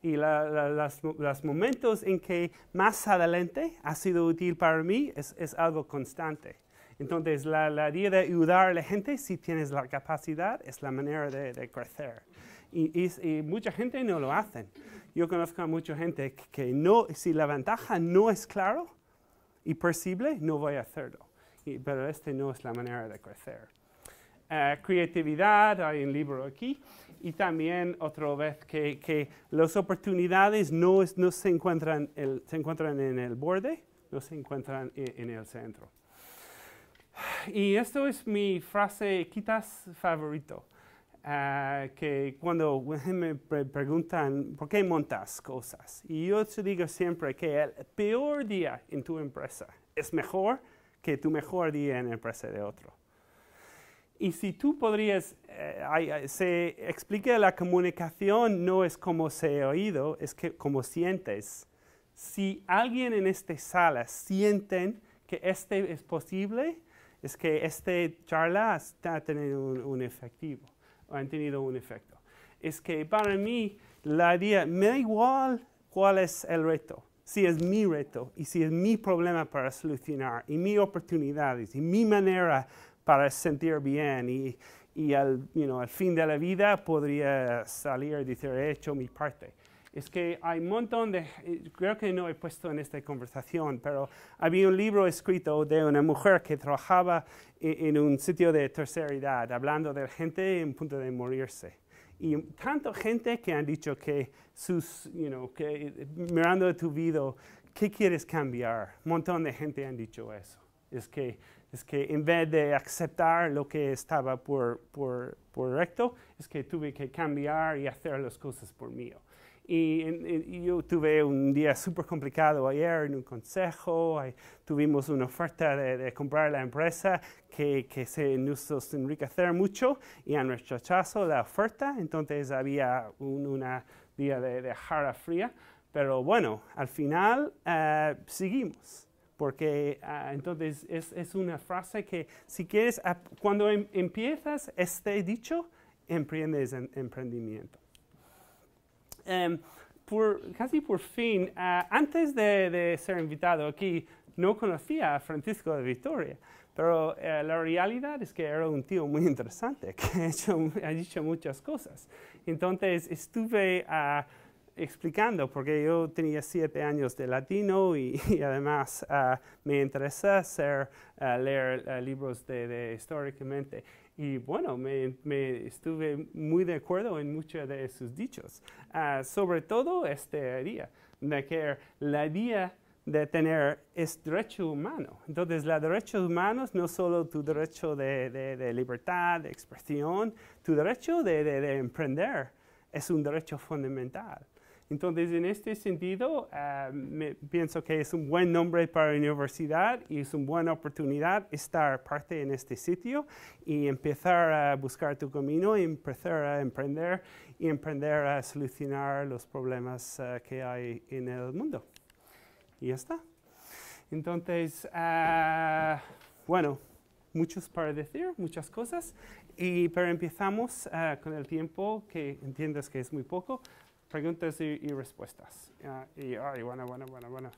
Y las, los momentos en que más adelante ha sido útil para mí es, algo constante. Entonces, la, idea de ayudar a la gente, si tienes la capacidad, es la manera de crecer. Y, mucha gente no lo hace. Yo conozco a mucha gente que no, si la ventaja no es claro y percible, no voy a hacerlo. pero esta no es la manera de crecer. Eh, creatividad, hay un libro aquí, y también otra vez que, que las oportunidades no, no se, encuentran se encuentran en el borde, no se encuentran en, el centro. Y esto es mi frase quizás favorito. Ah, que cuando me preguntan por qué montas cosas, y yo te digo siempre que el peor día en tu empresa es mejor que tu mejor día en la empresa de otro. Y si tú podrías, eh, se explique la comunicación no es como se ha oído, es que como sientes. Si alguien en esta sala sienten que este es posible, es que esta charla está teniendo un efectivo han tenido un efecto. Es que para mí la idea, me da igual cuál es el reto, si es mi reto y si es mi problema para solucionar y mi oportunidades y mi manera para sentir bien y, al, al fin de la vida podría salir y decir, he hecho mi parte. Es que hay un montón de, creo que no he puesto en esta conversación, pero había un libro escrito de una mujer que trabajaba e, en, un sitio de tercera edad, hablando de gente en punto de morirse. Y tanto gente que han dicho que, sus, mirando tu vida, ¿qué quieres cambiar? Un montón de gente han dicho eso. Es que es que en vez de aceptar lo que estaba por, por, por, recto, es que tuve que cambiar y hacer las cosas por mí. Y, yo tuve un día súper complicado ayer en un consejo, tuvimos una oferta de, comprar la empresa que, se nos enriquecer mucho y a nuestro la oferta, entonces había un una día de, jara fría, pero bueno, al final eh, seguimos porque ah, entonces es, una frase que si quieres, cuando em, empiezas este dicho, emprendes emprendimiento. Em, por, casi por fin, ah, antes de, ser invitado aquí, no conocía a Francisco de Victoria, pero eh, la realidad es que era un tío muy interesante, que ha, dicho muchas cosas. Entonces estuve ah, explicando, porque yo tenía siete años de latino y, además ah, me interesaba leer libros de, de históricamente y bueno, me, estuve muy de acuerdo en muchos de sus dichos. Ah, sobre todo este día, de que la idea de tener es derecho humano. Entonces, los derechos humanos no solo tu derecho de, libertad, de expresión, tu derecho de emprender es un derecho fundamental. Entonces, en este sentido, ah, me, pienso que es un buen nombre para la universidad y es una buena oportunidad estar parte en este sitio y empezar a buscar tu camino, y empezar a emprender y emprender a solucionar los problemas ah, que hay en el mundo. Y ya está. Entonces, ah, bueno, muchos para decir, muchas cosas, y, pero empezamos con el tiempo que entiendes que es muy poco preguntas y, respuestas. Ah, y, bueno, bueno, bueno,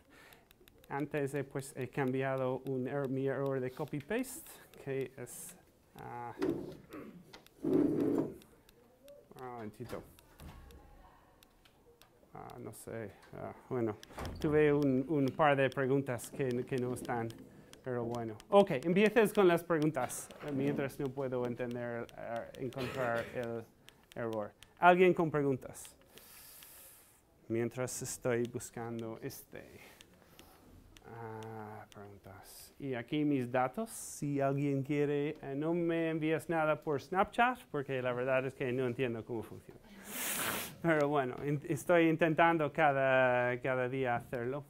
Antes he pues, he cambiado un error, mi error de copy-paste, que es... Ah, un momentito. Ah, no sé, bueno, tuve un, par de preguntas que, no están pero bueno. Ok, empieces con las preguntas, eh, mientras no puedo entender, eh, encontrar el error. ¿Alguien con preguntas? mientras estoy buscando este. Ah, y aquí mis datos, si alguien quiere, eh, no me envías nada por Snapchat, porque la verdad es que no entiendo cómo funciona. Pero bueno, estoy intentando cada, cada día hacerlo.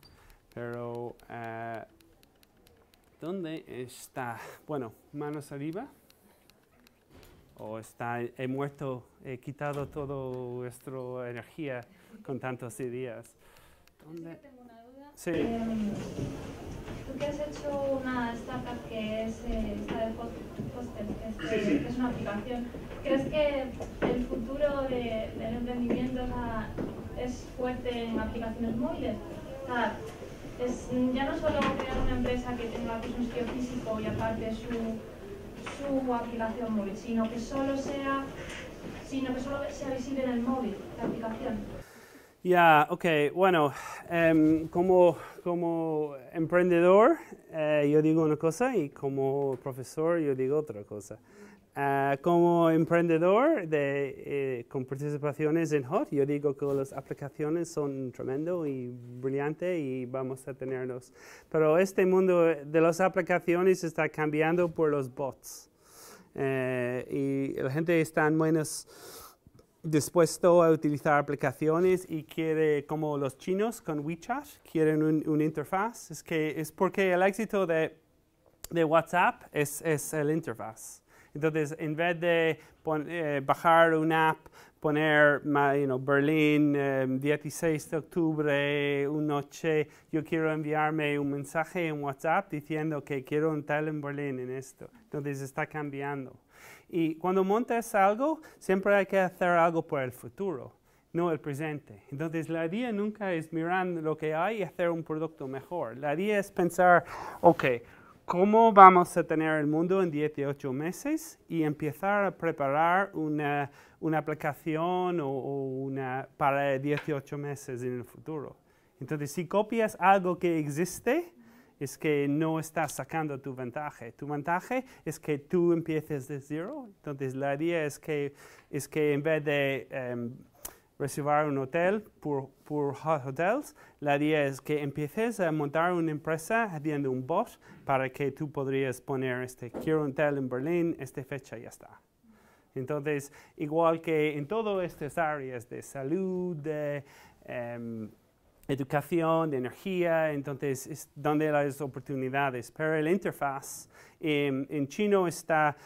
Pero, eh, ¿dónde está? Bueno, manos arriba. ¿O está, he muerto, he quitado toda nuestra energía con tantos ideas. Sí tengo una duda. Sí. Em, tú que has hecho una startup que es eh, esta de Hostel, que, es, es, una aplicación, ¿crees que el futuro de, del emprendimiento es fuerte en aplicaciones móviles? O sea, es ya no solo crear una empresa que tenga pues, un sitio físico y aparte su, su aplicación móvil, sino que solo sea sino que solo sea visible en el móvil, la aplicación. Ya, ok, bueno, em, como, como emprendedor eh, yo digo una cosa y como profesor yo digo otra cosa. Eh, como emprendedor eh, con participaciones en HOT, yo digo que las aplicaciones son tremendo y brillante y vamos a tenerlos. Pero este mundo de las aplicaciones está cambiando por los bots y la gente está en menos dispuesto a utilizar aplicaciones y quiere, como los chinos con WeChat, quieren una interfaz. Es, que, es porque el éxito de, de WhatsApp es, es, el interfaz. Entonces, en vez de eh, bajar una app, poner Berlín, 16 em, de octubre, una noche, yo quiero enviarme un mensaje en WhatsApp diciendo que quiero un tal en Berlín en esto. Entonces, está cambiando. Y cuando montas algo, siempre hay que hacer algo por el futuro, no el presente. Entonces, la idea nunca es mirar lo que hay y hacer un producto mejor. La idea es pensar, ok, ¿cómo vamos a tener el mundo en 18 meses? Y empezar a preparar una, aplicación una, para 18 meses en el futuro. Entonces, si copias algo que existe, es que no estás sacando tu ventaja. Tu ventaja es que tú empieces de cero. Entonces, la idea es que, es que en vez de recibir em, reservar un hotel por, Hot Hotels, la idea es que empieces a montar una empresa haciendo un bot para que tú podrías poner este, quiero un hotel en Berlín, esta fecha ya está. Entonces, igual que en todas estas áreas de salud, em, educación, energía, entonces es donde las oportunidades. Pero la interfaz em, eh, en China está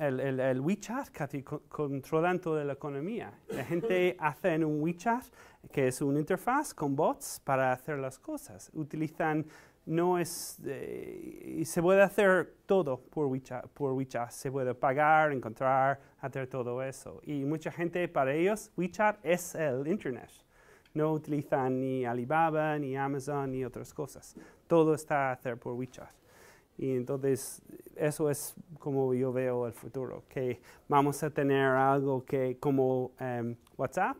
el, el WeChat que controlan toda la economía. La gente hace en un WeChat, que es una interfaz con bots para hacer las cosas. Utilizan no es, eh, se puede hacer todo por WeChat, por WeChat, se puede pagar, encontrar, hacer todo eso. Y mucha gente, para ellos, WeChat es el Internet. No utilizan ni Alibaba, ni Amazon, ni otras cosas. Todo está a hacer por WeChat. Y entonces eso es como yo veo el futuro, que vamos a tener algo que como em, WhatsApp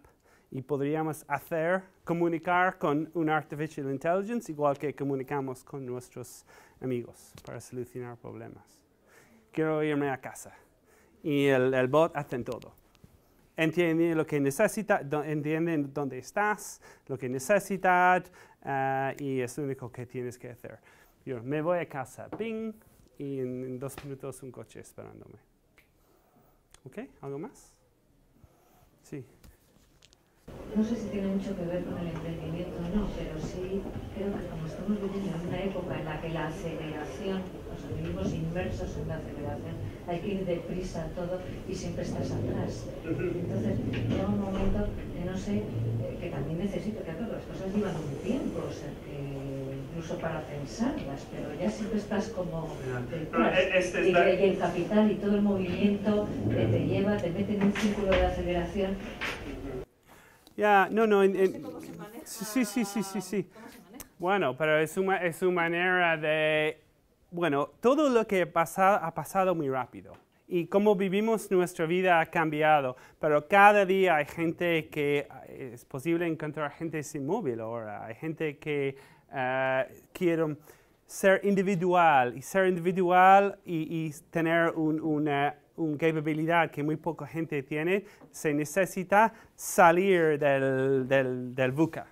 y podríamos hacer, comunicar con una artificial intelligence igual que comunicamos con nuestros amigos para solucionar problemas. Quiero irme a casa y el bot hace todo entiende lo que necesita, entiende dónde estás, lo que necesitas, eh, y es lo único que tienes que hacer. Yo me voy a casa, ping, y en, en dos minutos un coche esperándome. ¿Ok? ¿Algo más? Sí. No sé si tiene mucho que ver con el emprendimiento o no, pero sí creo que como estamos viviendo en una época en la que la aceleración, los sea, vivimos inmersos en la aceleración, hay que ir deprisa a todo y siempre estás atrás. Entonces, llega un momento que no sé, eh, que también necesito, que las cosas llevan un tiempo, o incluso para pensarlas, pero ya siempre estás como e, este el capital y todo el movimiento que te lleva, te mete en un círculo de aceleración ya, no, no. sí, sí, sí, sí, sí. Bueno, pero es una, es una manera de... Bueno, todo lo que pasado ha pasado muy rápido y cómo vivimos nuestra vida ha cambiado, pero cada día hay gente que eh, es posible encontrar gente sin móvil ahora, hay gente que eh, quiere ser individual y ser individual y, tener una una capacidad que muy poca gente tiene, se necesita salir del, del,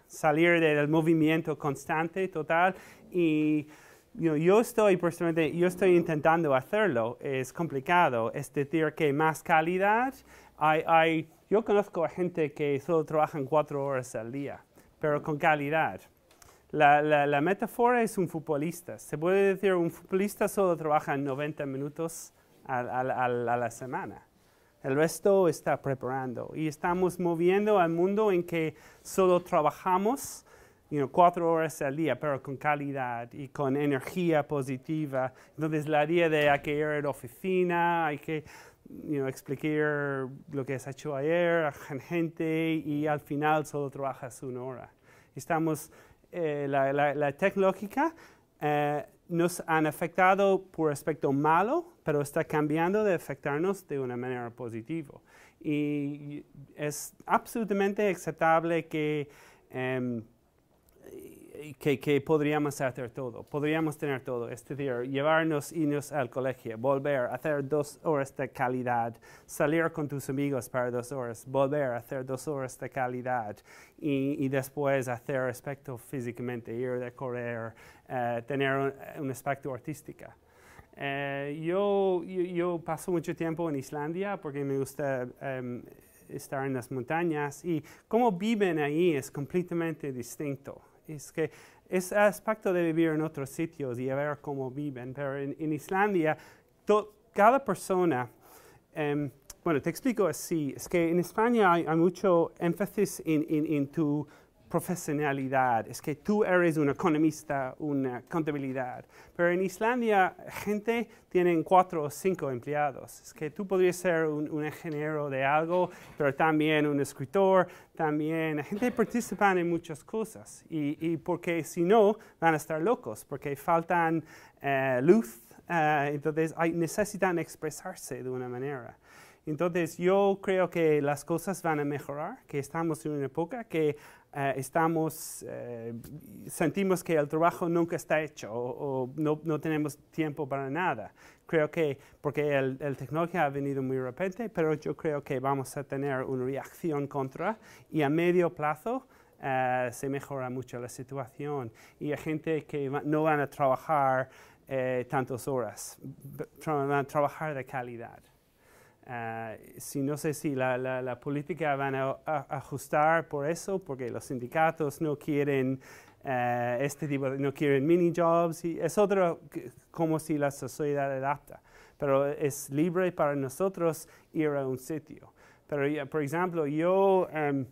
salir del movimiento constante, total, y yo, yo estoy personalmente, yo estoy intentando hacerlo, es complicado, es decir, que más calidad, hay, yo conozco a gente que solo trabajan cuatro horas al día, pero con calidad. La, metáfora es un futbolista, se puede decir un futbolista solo trabaja 90 minutos a, la semana. El resto está preparando. Y estamos moviendo al mundo en que solo trabajamos cuatro horas al día, pero con calidad y con energía positiva. Entonces, la idea de hay que ir a la oficina, hay que you explicar lo que has hecho ayer a gente y al final solo trabajas una hora. Estamos, eh, la, tecnológica eh, nos ha afectado por aspecto malo, pero está cambiando de afectarnos de una manera positiva. Y es absolutamente aceptable que, em, que, podríamos hacer todo, podríamos tener todo, es decir, llevarnos niños al colegio, volver, hacer dos horas de calidad, salir con tus amigos para dos horas, volver, hacer dos horas de calidad y, después hacer aspecto físicamente, ir de correr, eh, tener un, un aspecto artístico. Eh, yo, yo, paso mucho tiempo en Islandia porque me gusta em, estar en las montañas y cómo viven ahí es completamente distinto. Es que es aspecto de vivir en otros sitios y ver cómo viven, pero en, Islandia cada persona, em, bueno, te explico así, es que en España hay, mucho énfasis en tu profesionalidad, es que tú eres un economista, una contabilidad. Pero en Islandia, gente tiene cuatro o cinco empleados. Es que tú podrías ser un, ingeniero de algo, pero también un escritor, también la gente participa en muchas cosas. Y, porque si no, van a estar locos, porque faltan eh, luz, eh, entonces hay, necesitan expresarse de una manera. Entonces yo creo que las cosas van a mejorar, que estamos en una época que eh, estamos, eh, sentimos que el trabajo nunca está hecho o, no, no, tenemos tiempo para nada. Creo que, porque el, tecnología ha venido muy repente, pero yo creo que vamos a tener una reacción contra y a medio plazo eh, se mejora mucho la situación y hay gente que no van a trabajar tantas horas, van a trabajar de calidad. Eh, si no sé si la, la, política van a, ajustar por eso, porque los sindicatos no quieren eh, este tipo, de, no quieren mini jobs, y es otro como si la sociedad adapta, pero es libre para nosotros ir a un sitio. Pero, por ejemplo, yo em,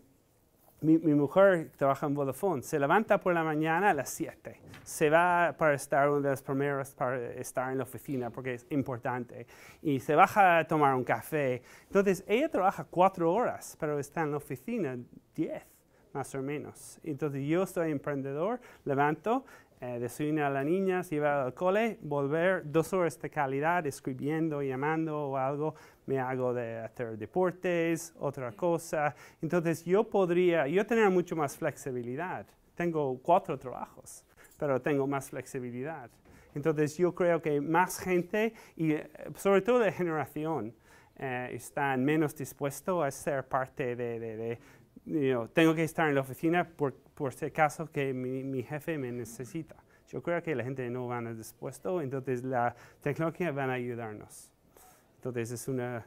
mi, mujer trabaja en Vodafone, se levanta por la mañana a las 7, se va para estar una de las primeras para estar en la oficina porque es importante, y se baja a tomar un café. Entonces, ella trabaja cuatro horas, pero está en la oficina 10, más o menos. Entonces, yo soy emprendedor, levanto, eh, desayuno a la niña, lleva al cole, volver dos horas de calidad escribiendo, llamando o algo, me hago de hacer deportes, otra cosa. Entonces yo podría, yo tener mucho más flexibilidad. Tengo cuatro trabajos, pero tengo más flexibilidad. Entonces yo creo que más gente, y eh, sobre todo de generación, eh, están menos dispuestos a ser parte de, you tengo que estar en la oficina por, por caso que mi, jefe me necesita. Yo creo que la gente no va a estar dispuesto, entonces la tecnología va a ayudarnos. Entonces es una,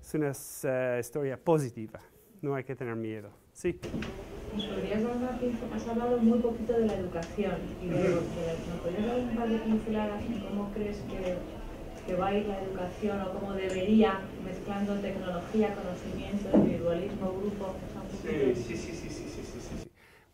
es una eh, historia positiva, no hay que tener miedo. Sí. podrías dar Has hablado muy poquito de la educación y de, ¿Nos podrías dar un par de pinceladas en cómo crees que, que, va a ir la educación o cómo debería, mezclando tecnología, conocimiento, individualismo, grupo? sí, sí. sí.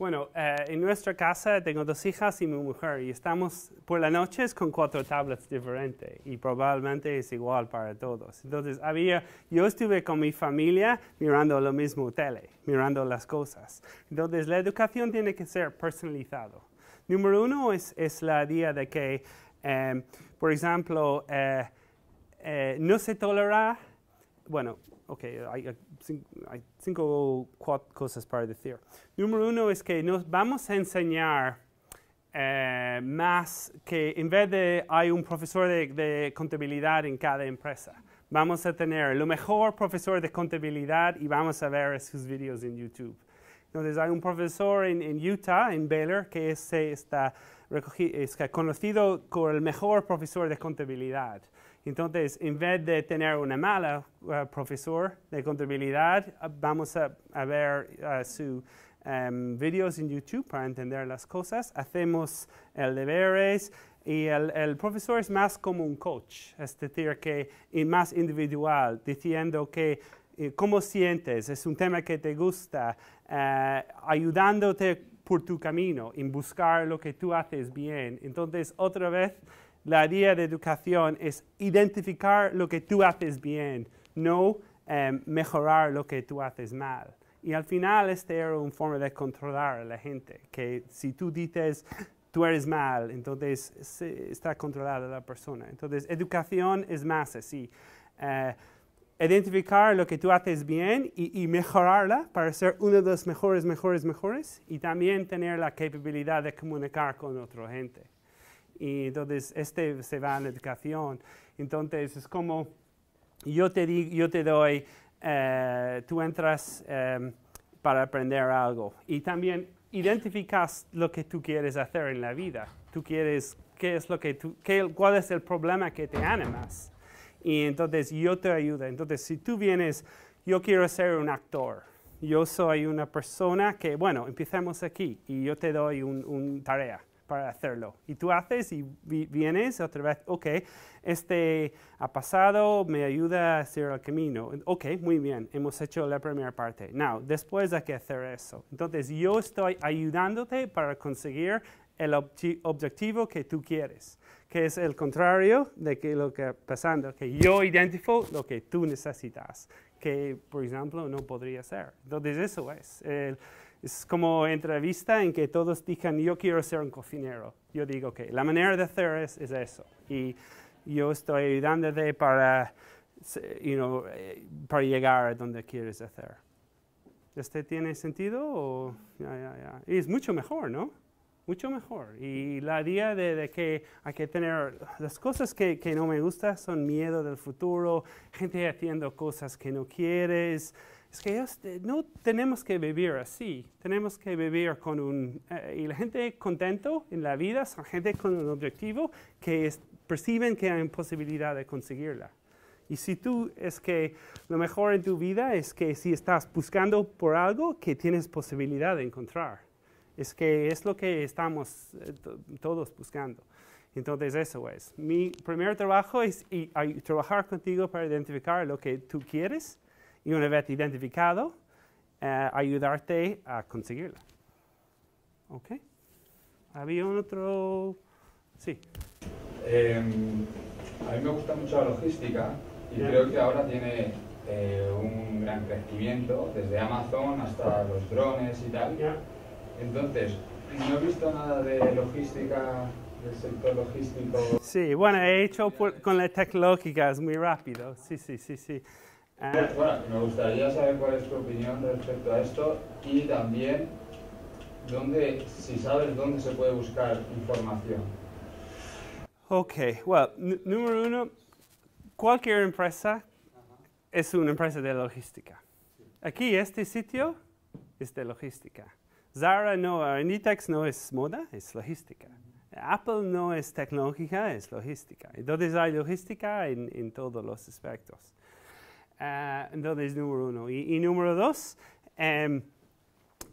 Bueno, eh, en nuestra casa tengo dos hijas y mi mujer y estamos por la noche con cuatro tablets diferentes y probablemente es igual para todos. Entonces, había, yo estuve con mi familia mirando lo mismo tele, mirando las cosas. Entonces, la educación tiene que ser personalizada. Número uno es, es, la idea de que, eh, por ejemplo, eh, no se tolera bueno, ok, hay, cinco cosas para decir. Número uno es que nos vamos a enseñar eh, más que en vez de hay un profesor de, contabilidad en cada empresa, vamos a tener lo mejor profesor de contabilidad y vamos a ver sus videos en YouTube. Entonces hay un profesor en, Utah, en Baylor, que es, está, es conocido como el mejor profesor de contabilidad. Entonces, en vez de tener una mala eh, profesor de contabilidad, vamos a, ver eh, sus em, videos en YouTube para entender las cosas. Hacemos el deberes y el, profesor es más como un coach, es decir, que es más individual, diciendo que eh, cómo sientes, es un tema que te gusta, ayudándote por tu camino, en buscar lo que tú haces bien. Entonces, otra vez, la idea de educación es identificar lo que tú haces bien, no em, mejorar lo que tú haces mal. Y al final este era una forma de controlar a la gente, que si tú dices tú eres mal, entonces está controlada la persona. Entonces educación es más así. Eh, identificar lo que tú haces bien y, mejorarla para ser uno de los mejores, mejores, mejores y también tener la capacidad de comunicar con otra gente y entonces este se va a la educación. Entonces es como yo te, doy, eh, tú entras em, para aprender algo y también identificas lo que tú quieres hacer en la vida. Tú quieres, qué es lo que tú, qué, cuál es el problema que te animas. Y entonces yo te ayudo. Entonces si tú vienes, yo quiero ser un actor. Yo soy una persona que, bueno, empecemos aquí y yo te doy una tarea para hacerlo. Y tú haces y vienes otra vez, ok, este ha pasado, me ayuda a hacer el camino. Ok, muy bien, hemos hecho la primera parte. Now, después hay que hacer eso. Entonces, yo estoy ayudándote para conseguir el objetivo que tú quieres, que es el contrario de que lo que pasando, que yo identifico lo que tú necesitas, que por ejemplo no podría ser. Entonces eso es. Es como entrevista en que todos digan, yo quiero ser un cocinero. Yo digo que la manera de hacer es, eso. Y yo estoy ayudándote para, you know, eh, para llegar a donde quieres hacer. ¿Este tiene sentido? es mucho mejor, ¿no? Mucho mejor. Y la idea de, que hay que tener... Las cosas que, que no me gustan son miedo del futuro, gente haciendo cosas que no quieres, es que eh, no tenemos que vivir así, tenemos que vivir con un... Eh, y la gente contento en la vida son gente con un objetivo que perciben que hay posibilidad de conseguirla. Y si tú es que lo mejor en tu vida es que si estás buscando por algo que tienes posibilidad de encontrar. Es que es lo que estamos eh, todos buscando. Entonces eso es. Mi primer trabajo es trabajar contigo para identificar lo que tú quieres y una vez identificado, eh, ayudarte a conseguirla. ¿Ok? Había un otro... Sí. Em, a mí me gusta mucho la logística y creo que ahora tiene eh, un gran crecimiento, desde Amazon hasta los drones y tal. Entonces, no he visto nada de logística, del sector logístico. Sí, bueno, he hecho con la tecnológica, es muy rápido. Sí, sí, sí, sí. Ah. Bueno, me gustaría saber cuál es tu opinión respecto a esto y también dónde, si sabes dónde se puede buscar información. Ok, bueno, número uno, cualquier empresa es una empresa de logística. Aquí este sitio es de logística. Zara no, Anitex no es moda, es logística. Apple no es tecnológica, es logística. Entonces hay logística en, en todos los aspectos. Ah, entonces, número uno. Y, número dos, em,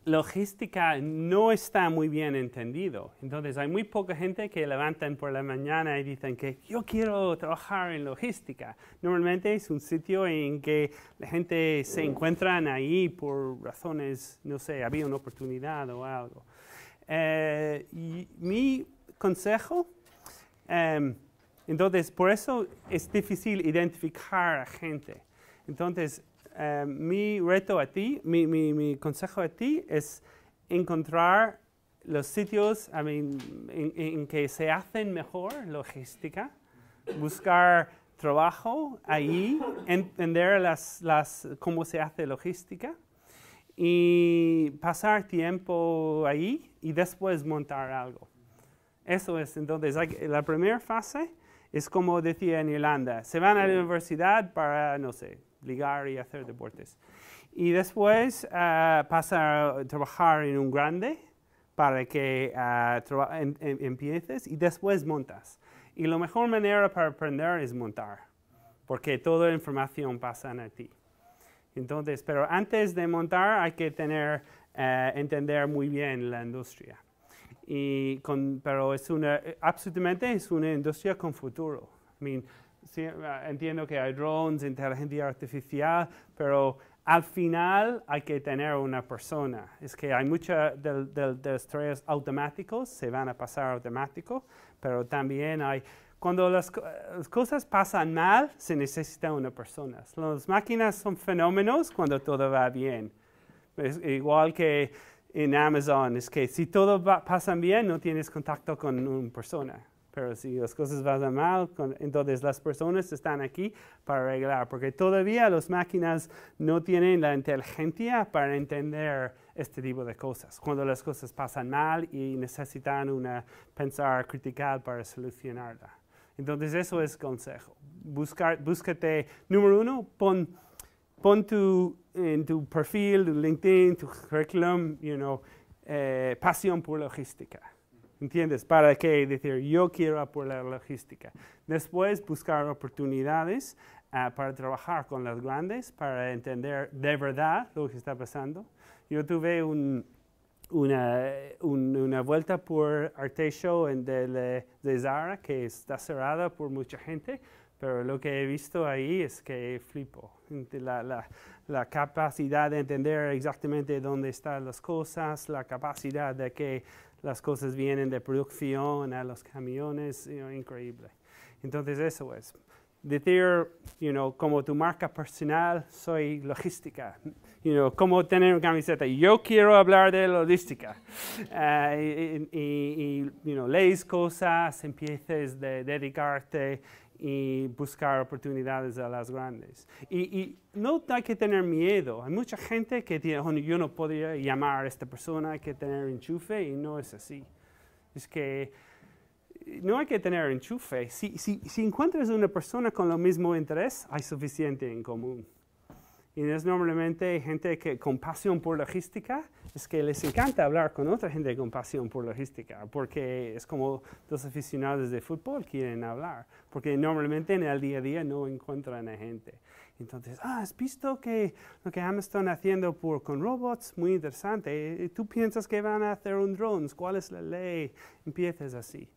logística no está muy bien entendido. Entonces, hay muy poca gente que levantan por la mañana y dicen que yo quiero trabajar en logística. Normalmente es un sitio en que la gente se encuentra ahí por razones, no sé, había una oportunidad o algo. Eh, y mi consejo, em, entonces, por eso es difícil identificar a gente. Entonces, eh, mi reto a ti, mi, consejo a ti es encontrar los sitios en, que se hacen mejor logística, buscar trabajo ahí, entender cómo se hace logística y pasar tiempo ahí y después montar algo. Eso es, entonces, la primera fase es como decía en Irlanda, se van a la universidad para, no sé, ligar y hacer deportes. Y después eh, pasa a trabajar en un grande para que eh, em, em, empieces y después montas. Y la mejor manera para aprender es montar, porque toda la información pasa a ti. Entonces, pero antes de montar hay que tener, eh, entender muy bien la industria. Y con, pero es una, absolutamente es una industria con futuro. Ah, entiendo que hay drones, inteligencia artificial, pero al final hay que tener una persona. Es que hay muchos de, los tareas automáticos, se van a pasar automático, pero también hay cuando las, cosas pasan mal, se necesita una persona. Las máquinas son fenómenos cuando todo va bien. igual que en Amazon, es que si todo va, pasa bien, no tienes contacto con una persona pero si las cosas van mal, entonces las personas están aquí para arreglar, porque todavía las máquinas no tienen la inteligencia para entender este tipo de cosas, cuando las cosas pasan mal y necesitan una pensar crítica para solucionarla. Entonces eso es consejo. Buscar, búscate, número uno, pon, tu, en tu perfil, tu LinkedIn, tu currículum, eh, pasión por logística. ¿Entiendes? Para qué decir, yo quiero por la logística. Después buscar oportunidades ah, para trabajar con las grandes, para entender de verdad lo que está pasando. Yo tuve una, vuelta por Arte Show en de, de Zara, que está cerrada por mucha gente, pero lo que he visto ahí es que flipo. la, capacidad de entender exactamente dónde están las cosas, la capacidad de que las cosas vienen de producción a los camiones, increíble. Entonces eso es. Decir, you know, como tu marca personal, soy logística. You know, como tener una camiseta. Yo quiero hablar de logística. Eh, y, lees cosas, empieces de dedicarte y buscar oportunidades a las grandes. Y, no hay que tener miedo. Hay mucha gente que dice, bueno, yo no podría llamar a esta persona, hay que tener enchufe y no es así. Es que eh, no hay que tener enchufe. Si, si, si encuentras una persona con el mismo interés, hay suficiente en común. Y es normalmente gente que con pasión por logística es que les encanta hablar con otra gente con pasión por logística, porque es como los aficionados de fútbol quieren hablar, porque normalmente en el día a día no encuentran a gente. Entonces, ah, has visto que lo que Amazon haciendo por, con robots, muy interesante. ¿Tú piensas que van a hacer un drones? ¿Cuál es la ley? Empiezas así.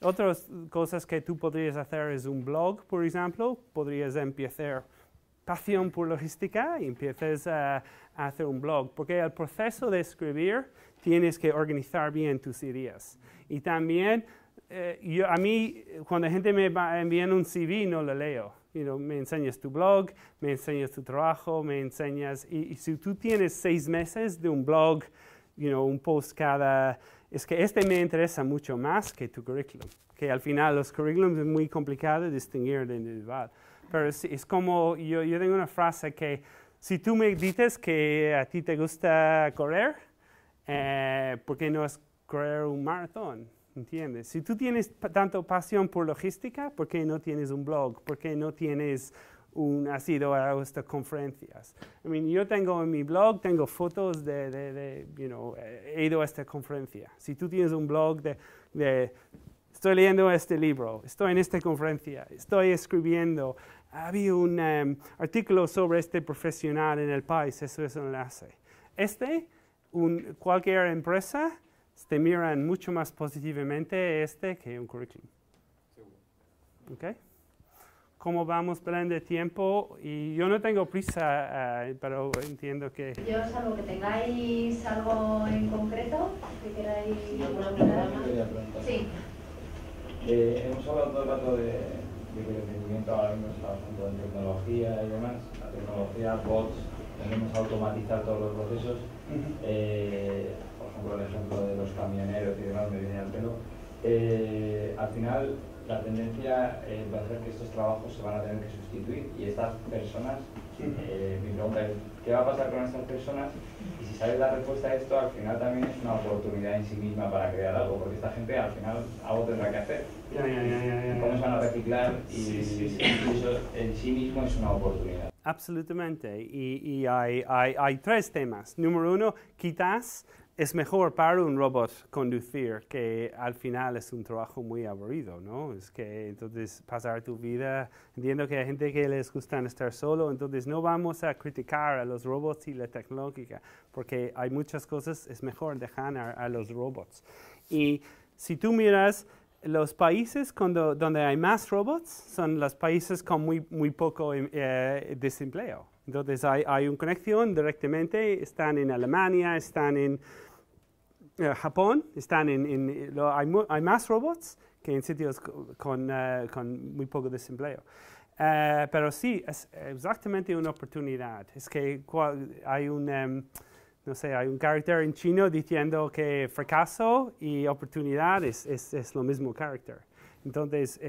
Otras cosas que tú podrías hacer es un blog, por ejemplo. Podrías empezar pasión por logística y empiezas a hacer un blog, porque el proceso de escribir tienes que organizar bien tus ideas. Y también, eh, yo, a mí, cuando la gente me envía un CV, no lo leo. me enseñas tu blog, me enseñas tu trabajo, me enseñas... Y, si tú tienes seis meses de un blog, un post cada... Es que este me interesa mucho más que tu currículum. Que al final los currículums es muy complicado distinguir de individual. Pero es, es como, yo, yo tengo una frase que si tú me dices que a ti te gusta correr, eh, ¿por qué no es correr un maratón? ¿Entiendes? Si tú tienes tanta pasión por logística, ¿por qué no tienes un blog? ¿Por qué no tienes un, has ido a estas conferencias. yo tengo en mi blog, tengo fotos de, de, you know, he ido a esta conferencia. Si tú tienes un blog de, de estoy leyendo este libro, estoy en esta conferencia, estoy escribiendo, había un em, artículo sobre este profesional en el país, eso es un enlace. Este, un, cualquier empresa, te miran mucho más positivamente este que un currículum. Okay. ¿Cómo vamos plan de tiempo? Y yo no tengo prisa, eh, pero entiendo que... Yo, salvo que tengáis algo en concreto, que queráis... Sí. Eh, hemos hablado todo el rato de de el ahora mismo es el asunto de tecnología y demás. La tecnología, bots, tenemos que automatizar todos los procesos. Eh, por ejemplo, el ejemplo de los camioneros y demás me viene al pelo. Eh, al final, la tendencia eh, va a ser que estos trabajos se van a tener que sustituir y estas personas eh, mi pregunta es, ¿qué va a pasar con estas personas? Y si sabes la respuesta a esto, al final también es una oportunidad en sí misma para crear algo, porque esta gente al final algo tendrá que hacer. Ya, ¿Cómo se van a reciclar? Y, eso en sí mismo es una oportunidad. Absolutamente. Y, hay, hay tres temas. Número uno, quitas es mejor para un robot conducir que al final es un trabajo muy aburrido, ¿no? Es que entonces pasar tu vida, entiendo que hay gente que les gusta estar solo, entonces no vamos a criticar a los robots y la tecnológica, porque hay muchas cosas, es mejor dejar a, los robots. Y si tú miras los países donde hay más robots son los países con muy, muy poco em, eh, desempleo. Entonces hay, hay una conexión directamente, están en Alemania, están en... Eh, Japón están en, eh, hay, más robots que en sitios con, eh, con muy poco desempleo. pero sí, es exactamente una oportunidad. Es que hay un, em, no sé, hay un carácter en chino diciendo que fracaso y oportunidad es, es, es lo mismo carácter. Entonces,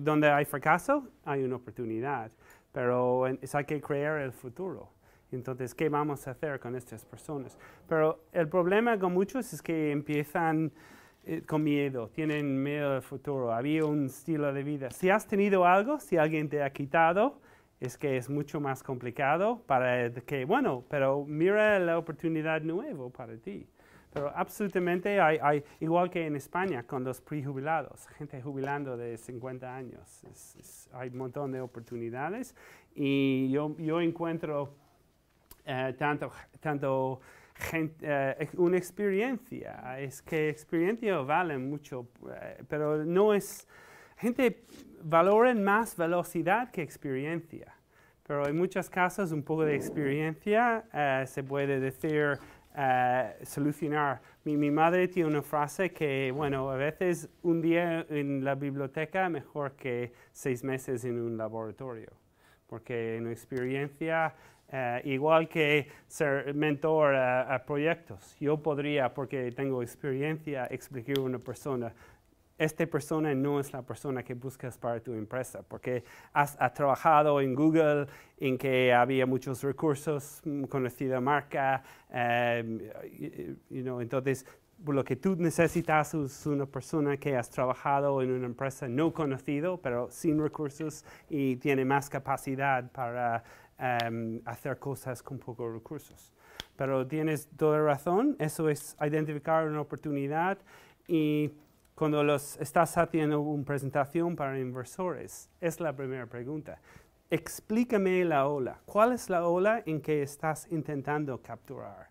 donde hay fracaso, hay una oportunidad. Pero es, hay que creer el futuro. Entonces, ¿qué vamos a hacer con estas personas? Pero el problema con muchos es que empiezan eh, con miedo, tienen miedo del futuro, había un estilo de vida. Si has tenido algo, si alguien te ha quitado, es que es mucho más complicado para que, bueno, pero mira la oportunidad nueva para ti. Pero absolutamente hay, igual que en España con los prejubilados, gente jubilando de 50 años, hay un montón de oportunidades y yo, yo encuentro eh, tanto, eh, una experiencia. Es que experiencia vale mucho, eh, pero no es... Gente valora más velocidad que experiencia, pero en muchos casos un poco de experiencia se puede decir, solucionar. Mi, mi madre tiene una frase que, bueno, a veces un día en la biblioteca mejor que seis meses en un laboratorio porque en experiencia eh, igual que ser mentor a, proyectos. Yo podría, porque tengo experiencia, explicar a una persona, esta persona no es la persona que buscas para tu empresa, porque has, trabajado en Google, en que había muchos recursos, mm, conocida marca, em, entonces lo que tú necesitas es una persona que has trabajado en una empresa no conocida, pero sin recursos y tiene más capacidad para Em, hacer cosas con pocos recursos. Pero tienes toda razón, eso es identificar una oportunidad y cuando los estás haciendo una presentación para inversores, es la primera pregunta. Explícame la ola. ¿Cuál es la ola en que estás intentando capturar?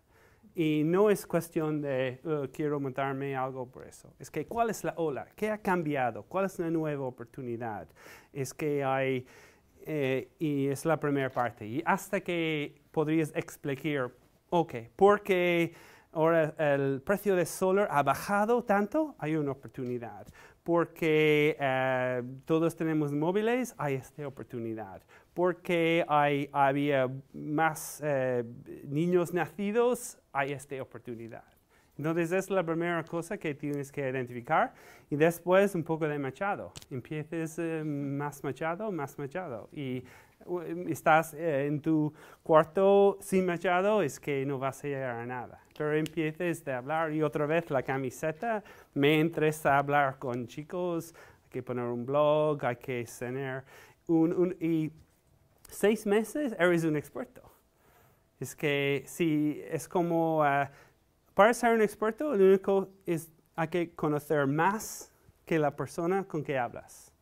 Y no es cuestión de oh, quiero montarme algo por eso. Es que ¿cuál es la ola? ¿Qué ha cambiado? ¿Cuál es la nueva oportunidad? Es que hay eh, y es la primera parte. Y hasta que podrías explicar, ok, ¿por qué ahora el precio del solar ha bajado tanto? Hay una oportunidad. Porque eh, todos tenemos móviles, hay esta oportunidad. Porque hay, había más eh, niños nacidos, hay esta oportunidad. Entonces, es la primera cosa que tienes que identificar. Y después, un poco de machado. Empieces eh, más machado, más machado. Y em, estás eh, en tu cuarto sin machado, es que no vas a llegar a nada. Pero empieces de hablar. Y otra vez, la camiseta. Me interesa hablar con chicos. Hay que poner un blog, hay que tener un, y seis meses eres un experto. Es que si es como ah, para ser un experto, lo único es hay que conocer más que la persona con que hablas.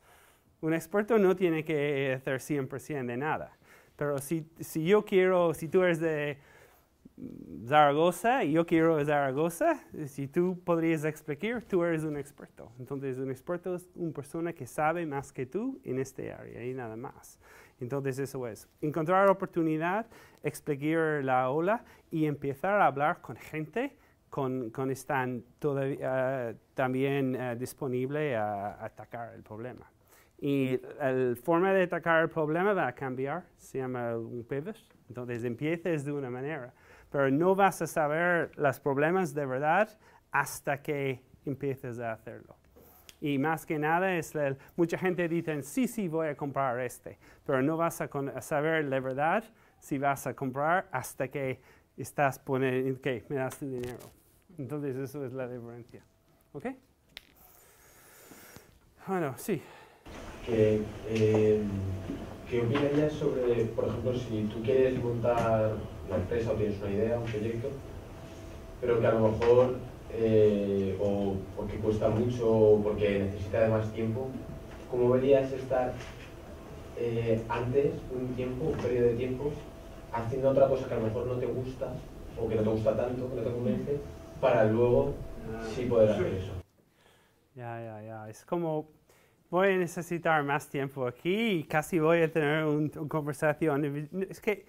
Un experto no tiene que hacer 100% de nada. Pero si, yo quiero, si tú eres de Zaragoza y yo quiero Zaragoza, si tú podrías explicar, tú eres un experto. Entonces, un experto es una persona que sabe más que tú en este área y nada más. Entonces, eso es. Encontrar oportunidad, explicar la ola y empezar a hablar con gente con, con también eh, disponible a atacar el problema. Y la forma de atacar el problema va a cambiar, se llama un pivot. Entonces empieces de una manera, pero no vas a saber los problemas de verdad hasta que empieces a hacerlo. Y más que nada, es el, mucha gente dice, sí, sí, voy a comprar este, pero no vas a, saber la verdad si vas a comprar hasta que estás poniendo, que me das el dinero. Entonces, eso es la diferencia. ¿Ok? Bueno, sí. Em, ¿Qué opinarías sobre, por ejemplo, si tú quieres montar una empresa o tienes una idea, un proyecto, pero que a lo mejor eh, o porque cuesta mucho o porque necesita de más tiempo, ¿cómo verías estar eh, antes un tiempo, un periodo de tiempo, haciendo otra cosa que a lo mejor no te gusta o que no te gusta tanto, que no te convence? para luego sí poder hacer eso. Ya, ya, ya. Es como voy a necesitar más tiempo aquí y casi voy a tener una un conversación. Es que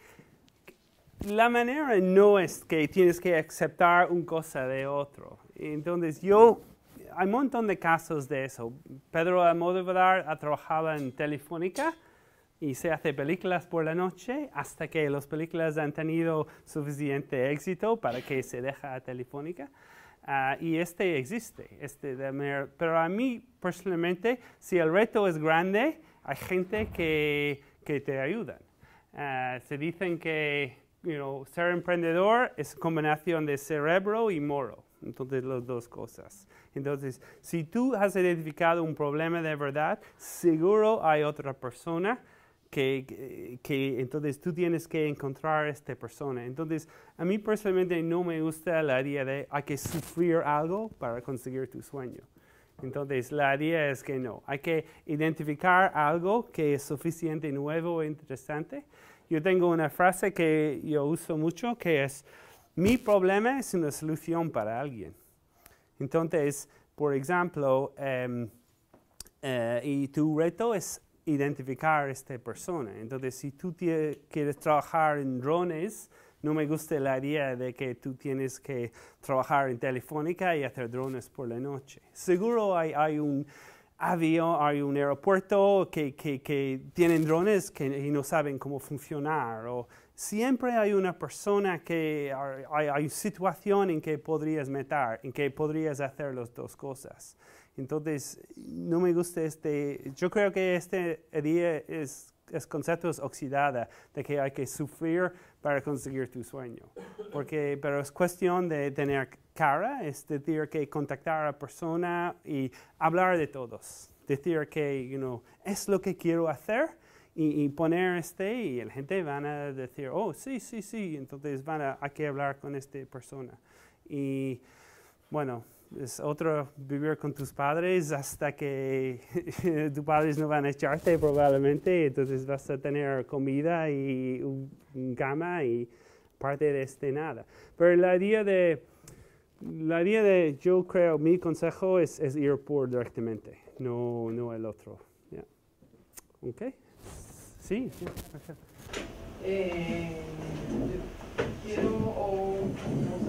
la manera no es que tienes que aceptar una cosa de otro. Entonces yo, hay un montón de casos de eso. Pedro Almodóvar ha trabajado en Telefónica y se hace películas por la noche hasta que las películas han tenido suficiente éxito para que se deje a Telefónica. Ah, y este existe, este pero a mí personalmente, si el reto es grande, hay gente que, que te ayudan. Ah, se dicen que you know, ser emprendedor es combinación de cerebro y moro, entonces las dos cosas. Entonces, si tú has identificado un problema de verdad, seguro hay otra persona que, entonces tú tienes que encontrar a esta persona. Entonces, a mí personalmente no me gusta la idea de hay que sufrir algo para conseguir tu sueño. Entonces, la idea es que no, hay que identificar algo que es suficiente, nuevo e interesante. Yo tengo una frase que yo uso mucho que es, mi problema es una solución para alguien. Entonces, por ejemplo, em, eh, y tu reto es identificar a esta persona. Entonces, si tú quieres trabajar en drones, no me gusta la idea de que tú tienes que trabajar en Telefónica y hacer drones por la noche. Seguro hay, un avión, hay un aeropuerto que, tienen drones que, y no saben cómo funcionar. O siempre hay una persona que hay, hay situación en que podrías meter, en que podrías hacer las dos cosas. Entonces, no me gusta este, yo creo que este idea es, es conceptos oxidada, de que hay que sufrir para conseguir tu sueño. Porque, pero es cuestión de tener cara, es decir, que contactar a la persona y hablar de todos. Decir que, es lo que quiero hacer, y, poner este y la gente van a decir, oh, sí, sí, sí, entonces van a, hay que hablar con esta persona. Y bueno, es otro vivir con tus padres hasta que tus padres no van a echarte probablemente, entonces vas a tener comida y un cama y parte de este nada. Pero la idea de, la de yo creo, mi consejo es, ir por directamente, no, no el otro. ¿Ok? Sí. Eh, quiero,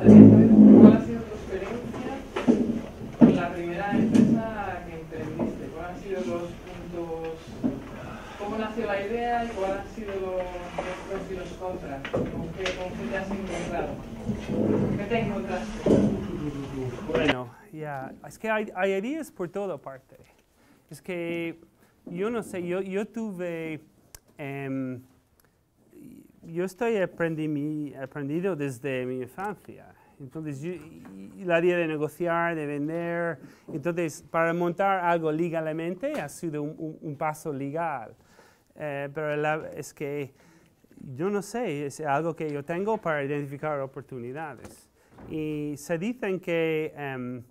no nació la idea y cuáles han sido los, pros y los contras? ¿Con qué, qué, te has encontrado? ¿Qué te encontraste? Bueno, ya, es que hay, ideas por toda parte. Es que yo no sé, yo, yo tuve, em, yo estoy aprendi, aprendido desde mi infancia. Entonces, la idea de negociar, de vender, entonces, para montar algo legalmente ha sido un paso legal. Eh, pero es que yo no sé, es algo que yo tengo para identificar oportunidades. Y se dicen que em,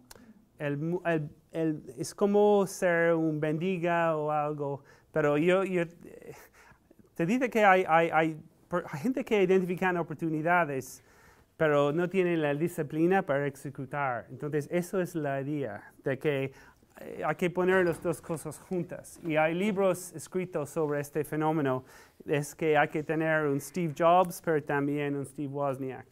es como ser un bendiga o algo, pero yo, yo te dice que hay, hay gente que identifican oportunidades, pero no tienen la disciplina para ejecutar. Entonces, eso es la idea, de que eh, hay que poner las dos cosas juntas. Y hay libros escritos sobre este fenómeno. Es que hay que tener un Steve Jobs, pero también un Steve Wozniak.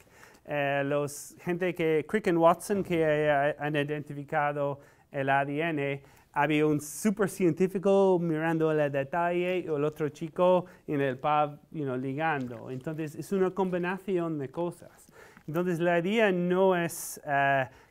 Eh, los gente que, Crick and Watson, que eh, han identificado el ADN, había un super científico mirando el detalle y el otro chico en el pub ligando. Entonces, es una combinación de cosas. Entonces, la idea no es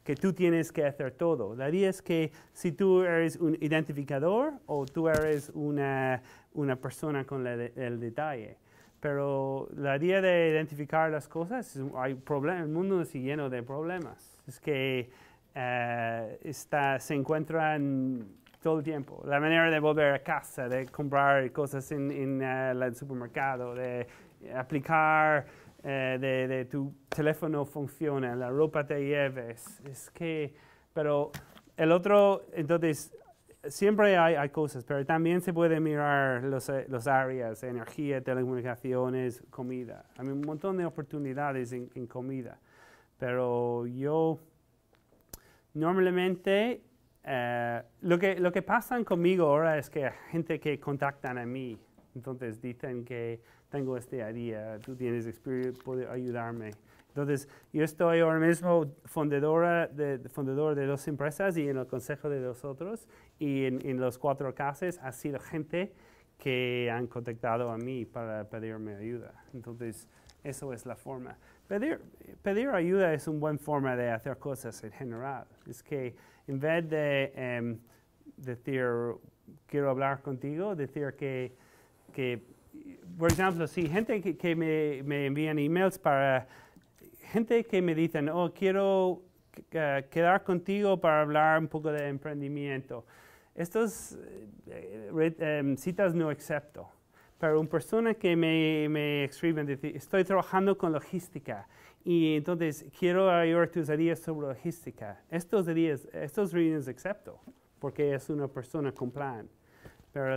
que tú tienes que hacer todo. La idea es que si tú eres un identificador o tú eres una, una persona con el detalle. Pero la idea de identificar las cosas, hay problemas, el mundo es lleno de problemas. Es que eh, está, se encuentran todo el tiempo. La manera de volver a casa, de comprar cosas en, eh, el supermercado, de aplicar eh, de, tu teléfono funciona, la ropa te lleves, es que, pero el otro, entonces, siempre hay, hay cosas, pero también se puede mirar las eh, los áreas, energía, telecomunicaciones, comida. Hay un montón de oportunidades en, en comida, pero yo normalmente eh, lo, que, lo que pasan conmigo ahora es que gente que contactan a mí entonces dicen que tengo este idea, tú tienes experiencia, puedes ayudarme. Entonces, yo estoy ahora mismo fundadora de, fundador de dos empresas y en el consejo de dos otros. Y en, los cuatro casos ha sido gente que han contactado a mí para pedirme ayuda. Entonces, eso es la forma. Pedir, ayuda es una buena forma de hacer cosas en general. Es que en vez de em, decir, quiero hablar contigo, decir que que, por ejemplo, si gente que, me, me, envían emails para gente que me dicen, oh, quiero eh, quedar contigo para hablar un poco de emprendimiento. Estas eh, em, citas no acepto. Pero una persona que me, me dice, estoy trabajando con logística y entonces quiero ayudar tus ideas sobre logística. Estos días, estos reuniones acepto porque es una persona con plan. Pero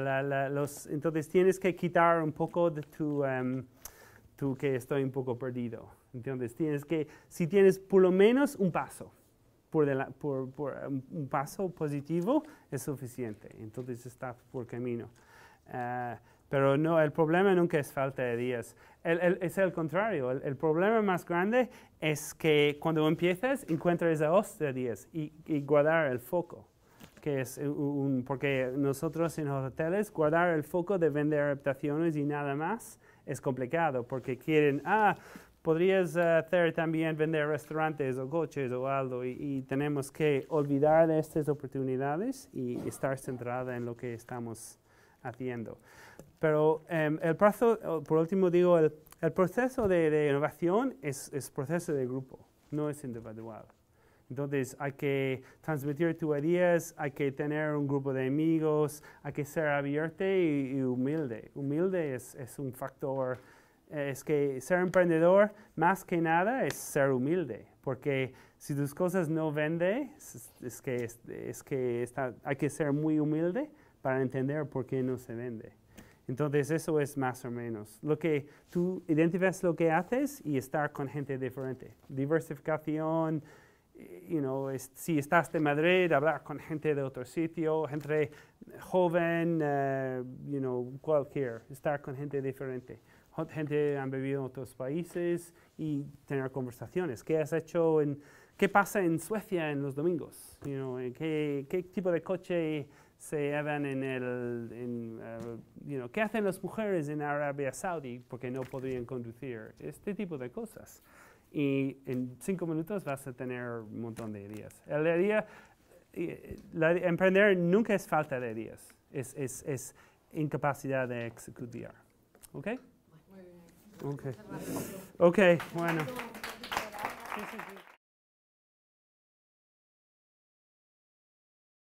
los, entonces tienes que quitar un poco de tu, em, que estoy un poco perdido. Entonces tienes que, si tienes por lo menos un paso, por, em, un paso positivo es suficiente. Entonces está por camino. Eh, pero no, el problema nunca es falta de días. es el contrario. El, problema más grande es que cuando empiezas encuentras a de días y guardar el foco que es un, porque nosotros en los hoteles guardar el foco de vender adaptaciones y nada más es complicado porque quieren, ah, podrías eh, hacer también vender restaurantes o coches o algo y, tenemos que olvidar de estas oportunidades y estar centrada en lo que estamos haciendo. Pero em, el plazo, por último digo, el, proceso de, innovación es, es proceso de grupo, no es individual. Entonces hay que transmitir tus ideas, hay que tener un grupo de amigos, hay que ser abierto y, humilde. Humilde es, un factor, es que ser emprendedor más que nada es ser humilde, porque si tus cosas no venden, es, que, es, que está, hay que ser muy humilde para entender por qué no se vende. Entonces eso es más o menos. Lo que tú identificas lo que haces y estar con gente diferente. Diversificación you know, si estás en Madrid, hablar con gente de otro sitio, gente joven, eh, you know, cualquier, estar con gente diferente. Gente han vivido en otros países y tener conversaciones. ¿Qué has hecho en, qué pasa en Suecia en los domingos? You know, ¿qué, ¿qué, tipo de coche se llevan en el, eh, you know, qué hacen las mujeres en Arabia Saudí porque no podrían conducir? Este tipo de cosas y en cinco minutos vas a tener un montón de ideas. El idea, la, emprender nunca es falta de ideas, es, incapacidad de ejecutar. ¿Ok? Muy bien. Ok. Ok, bueno.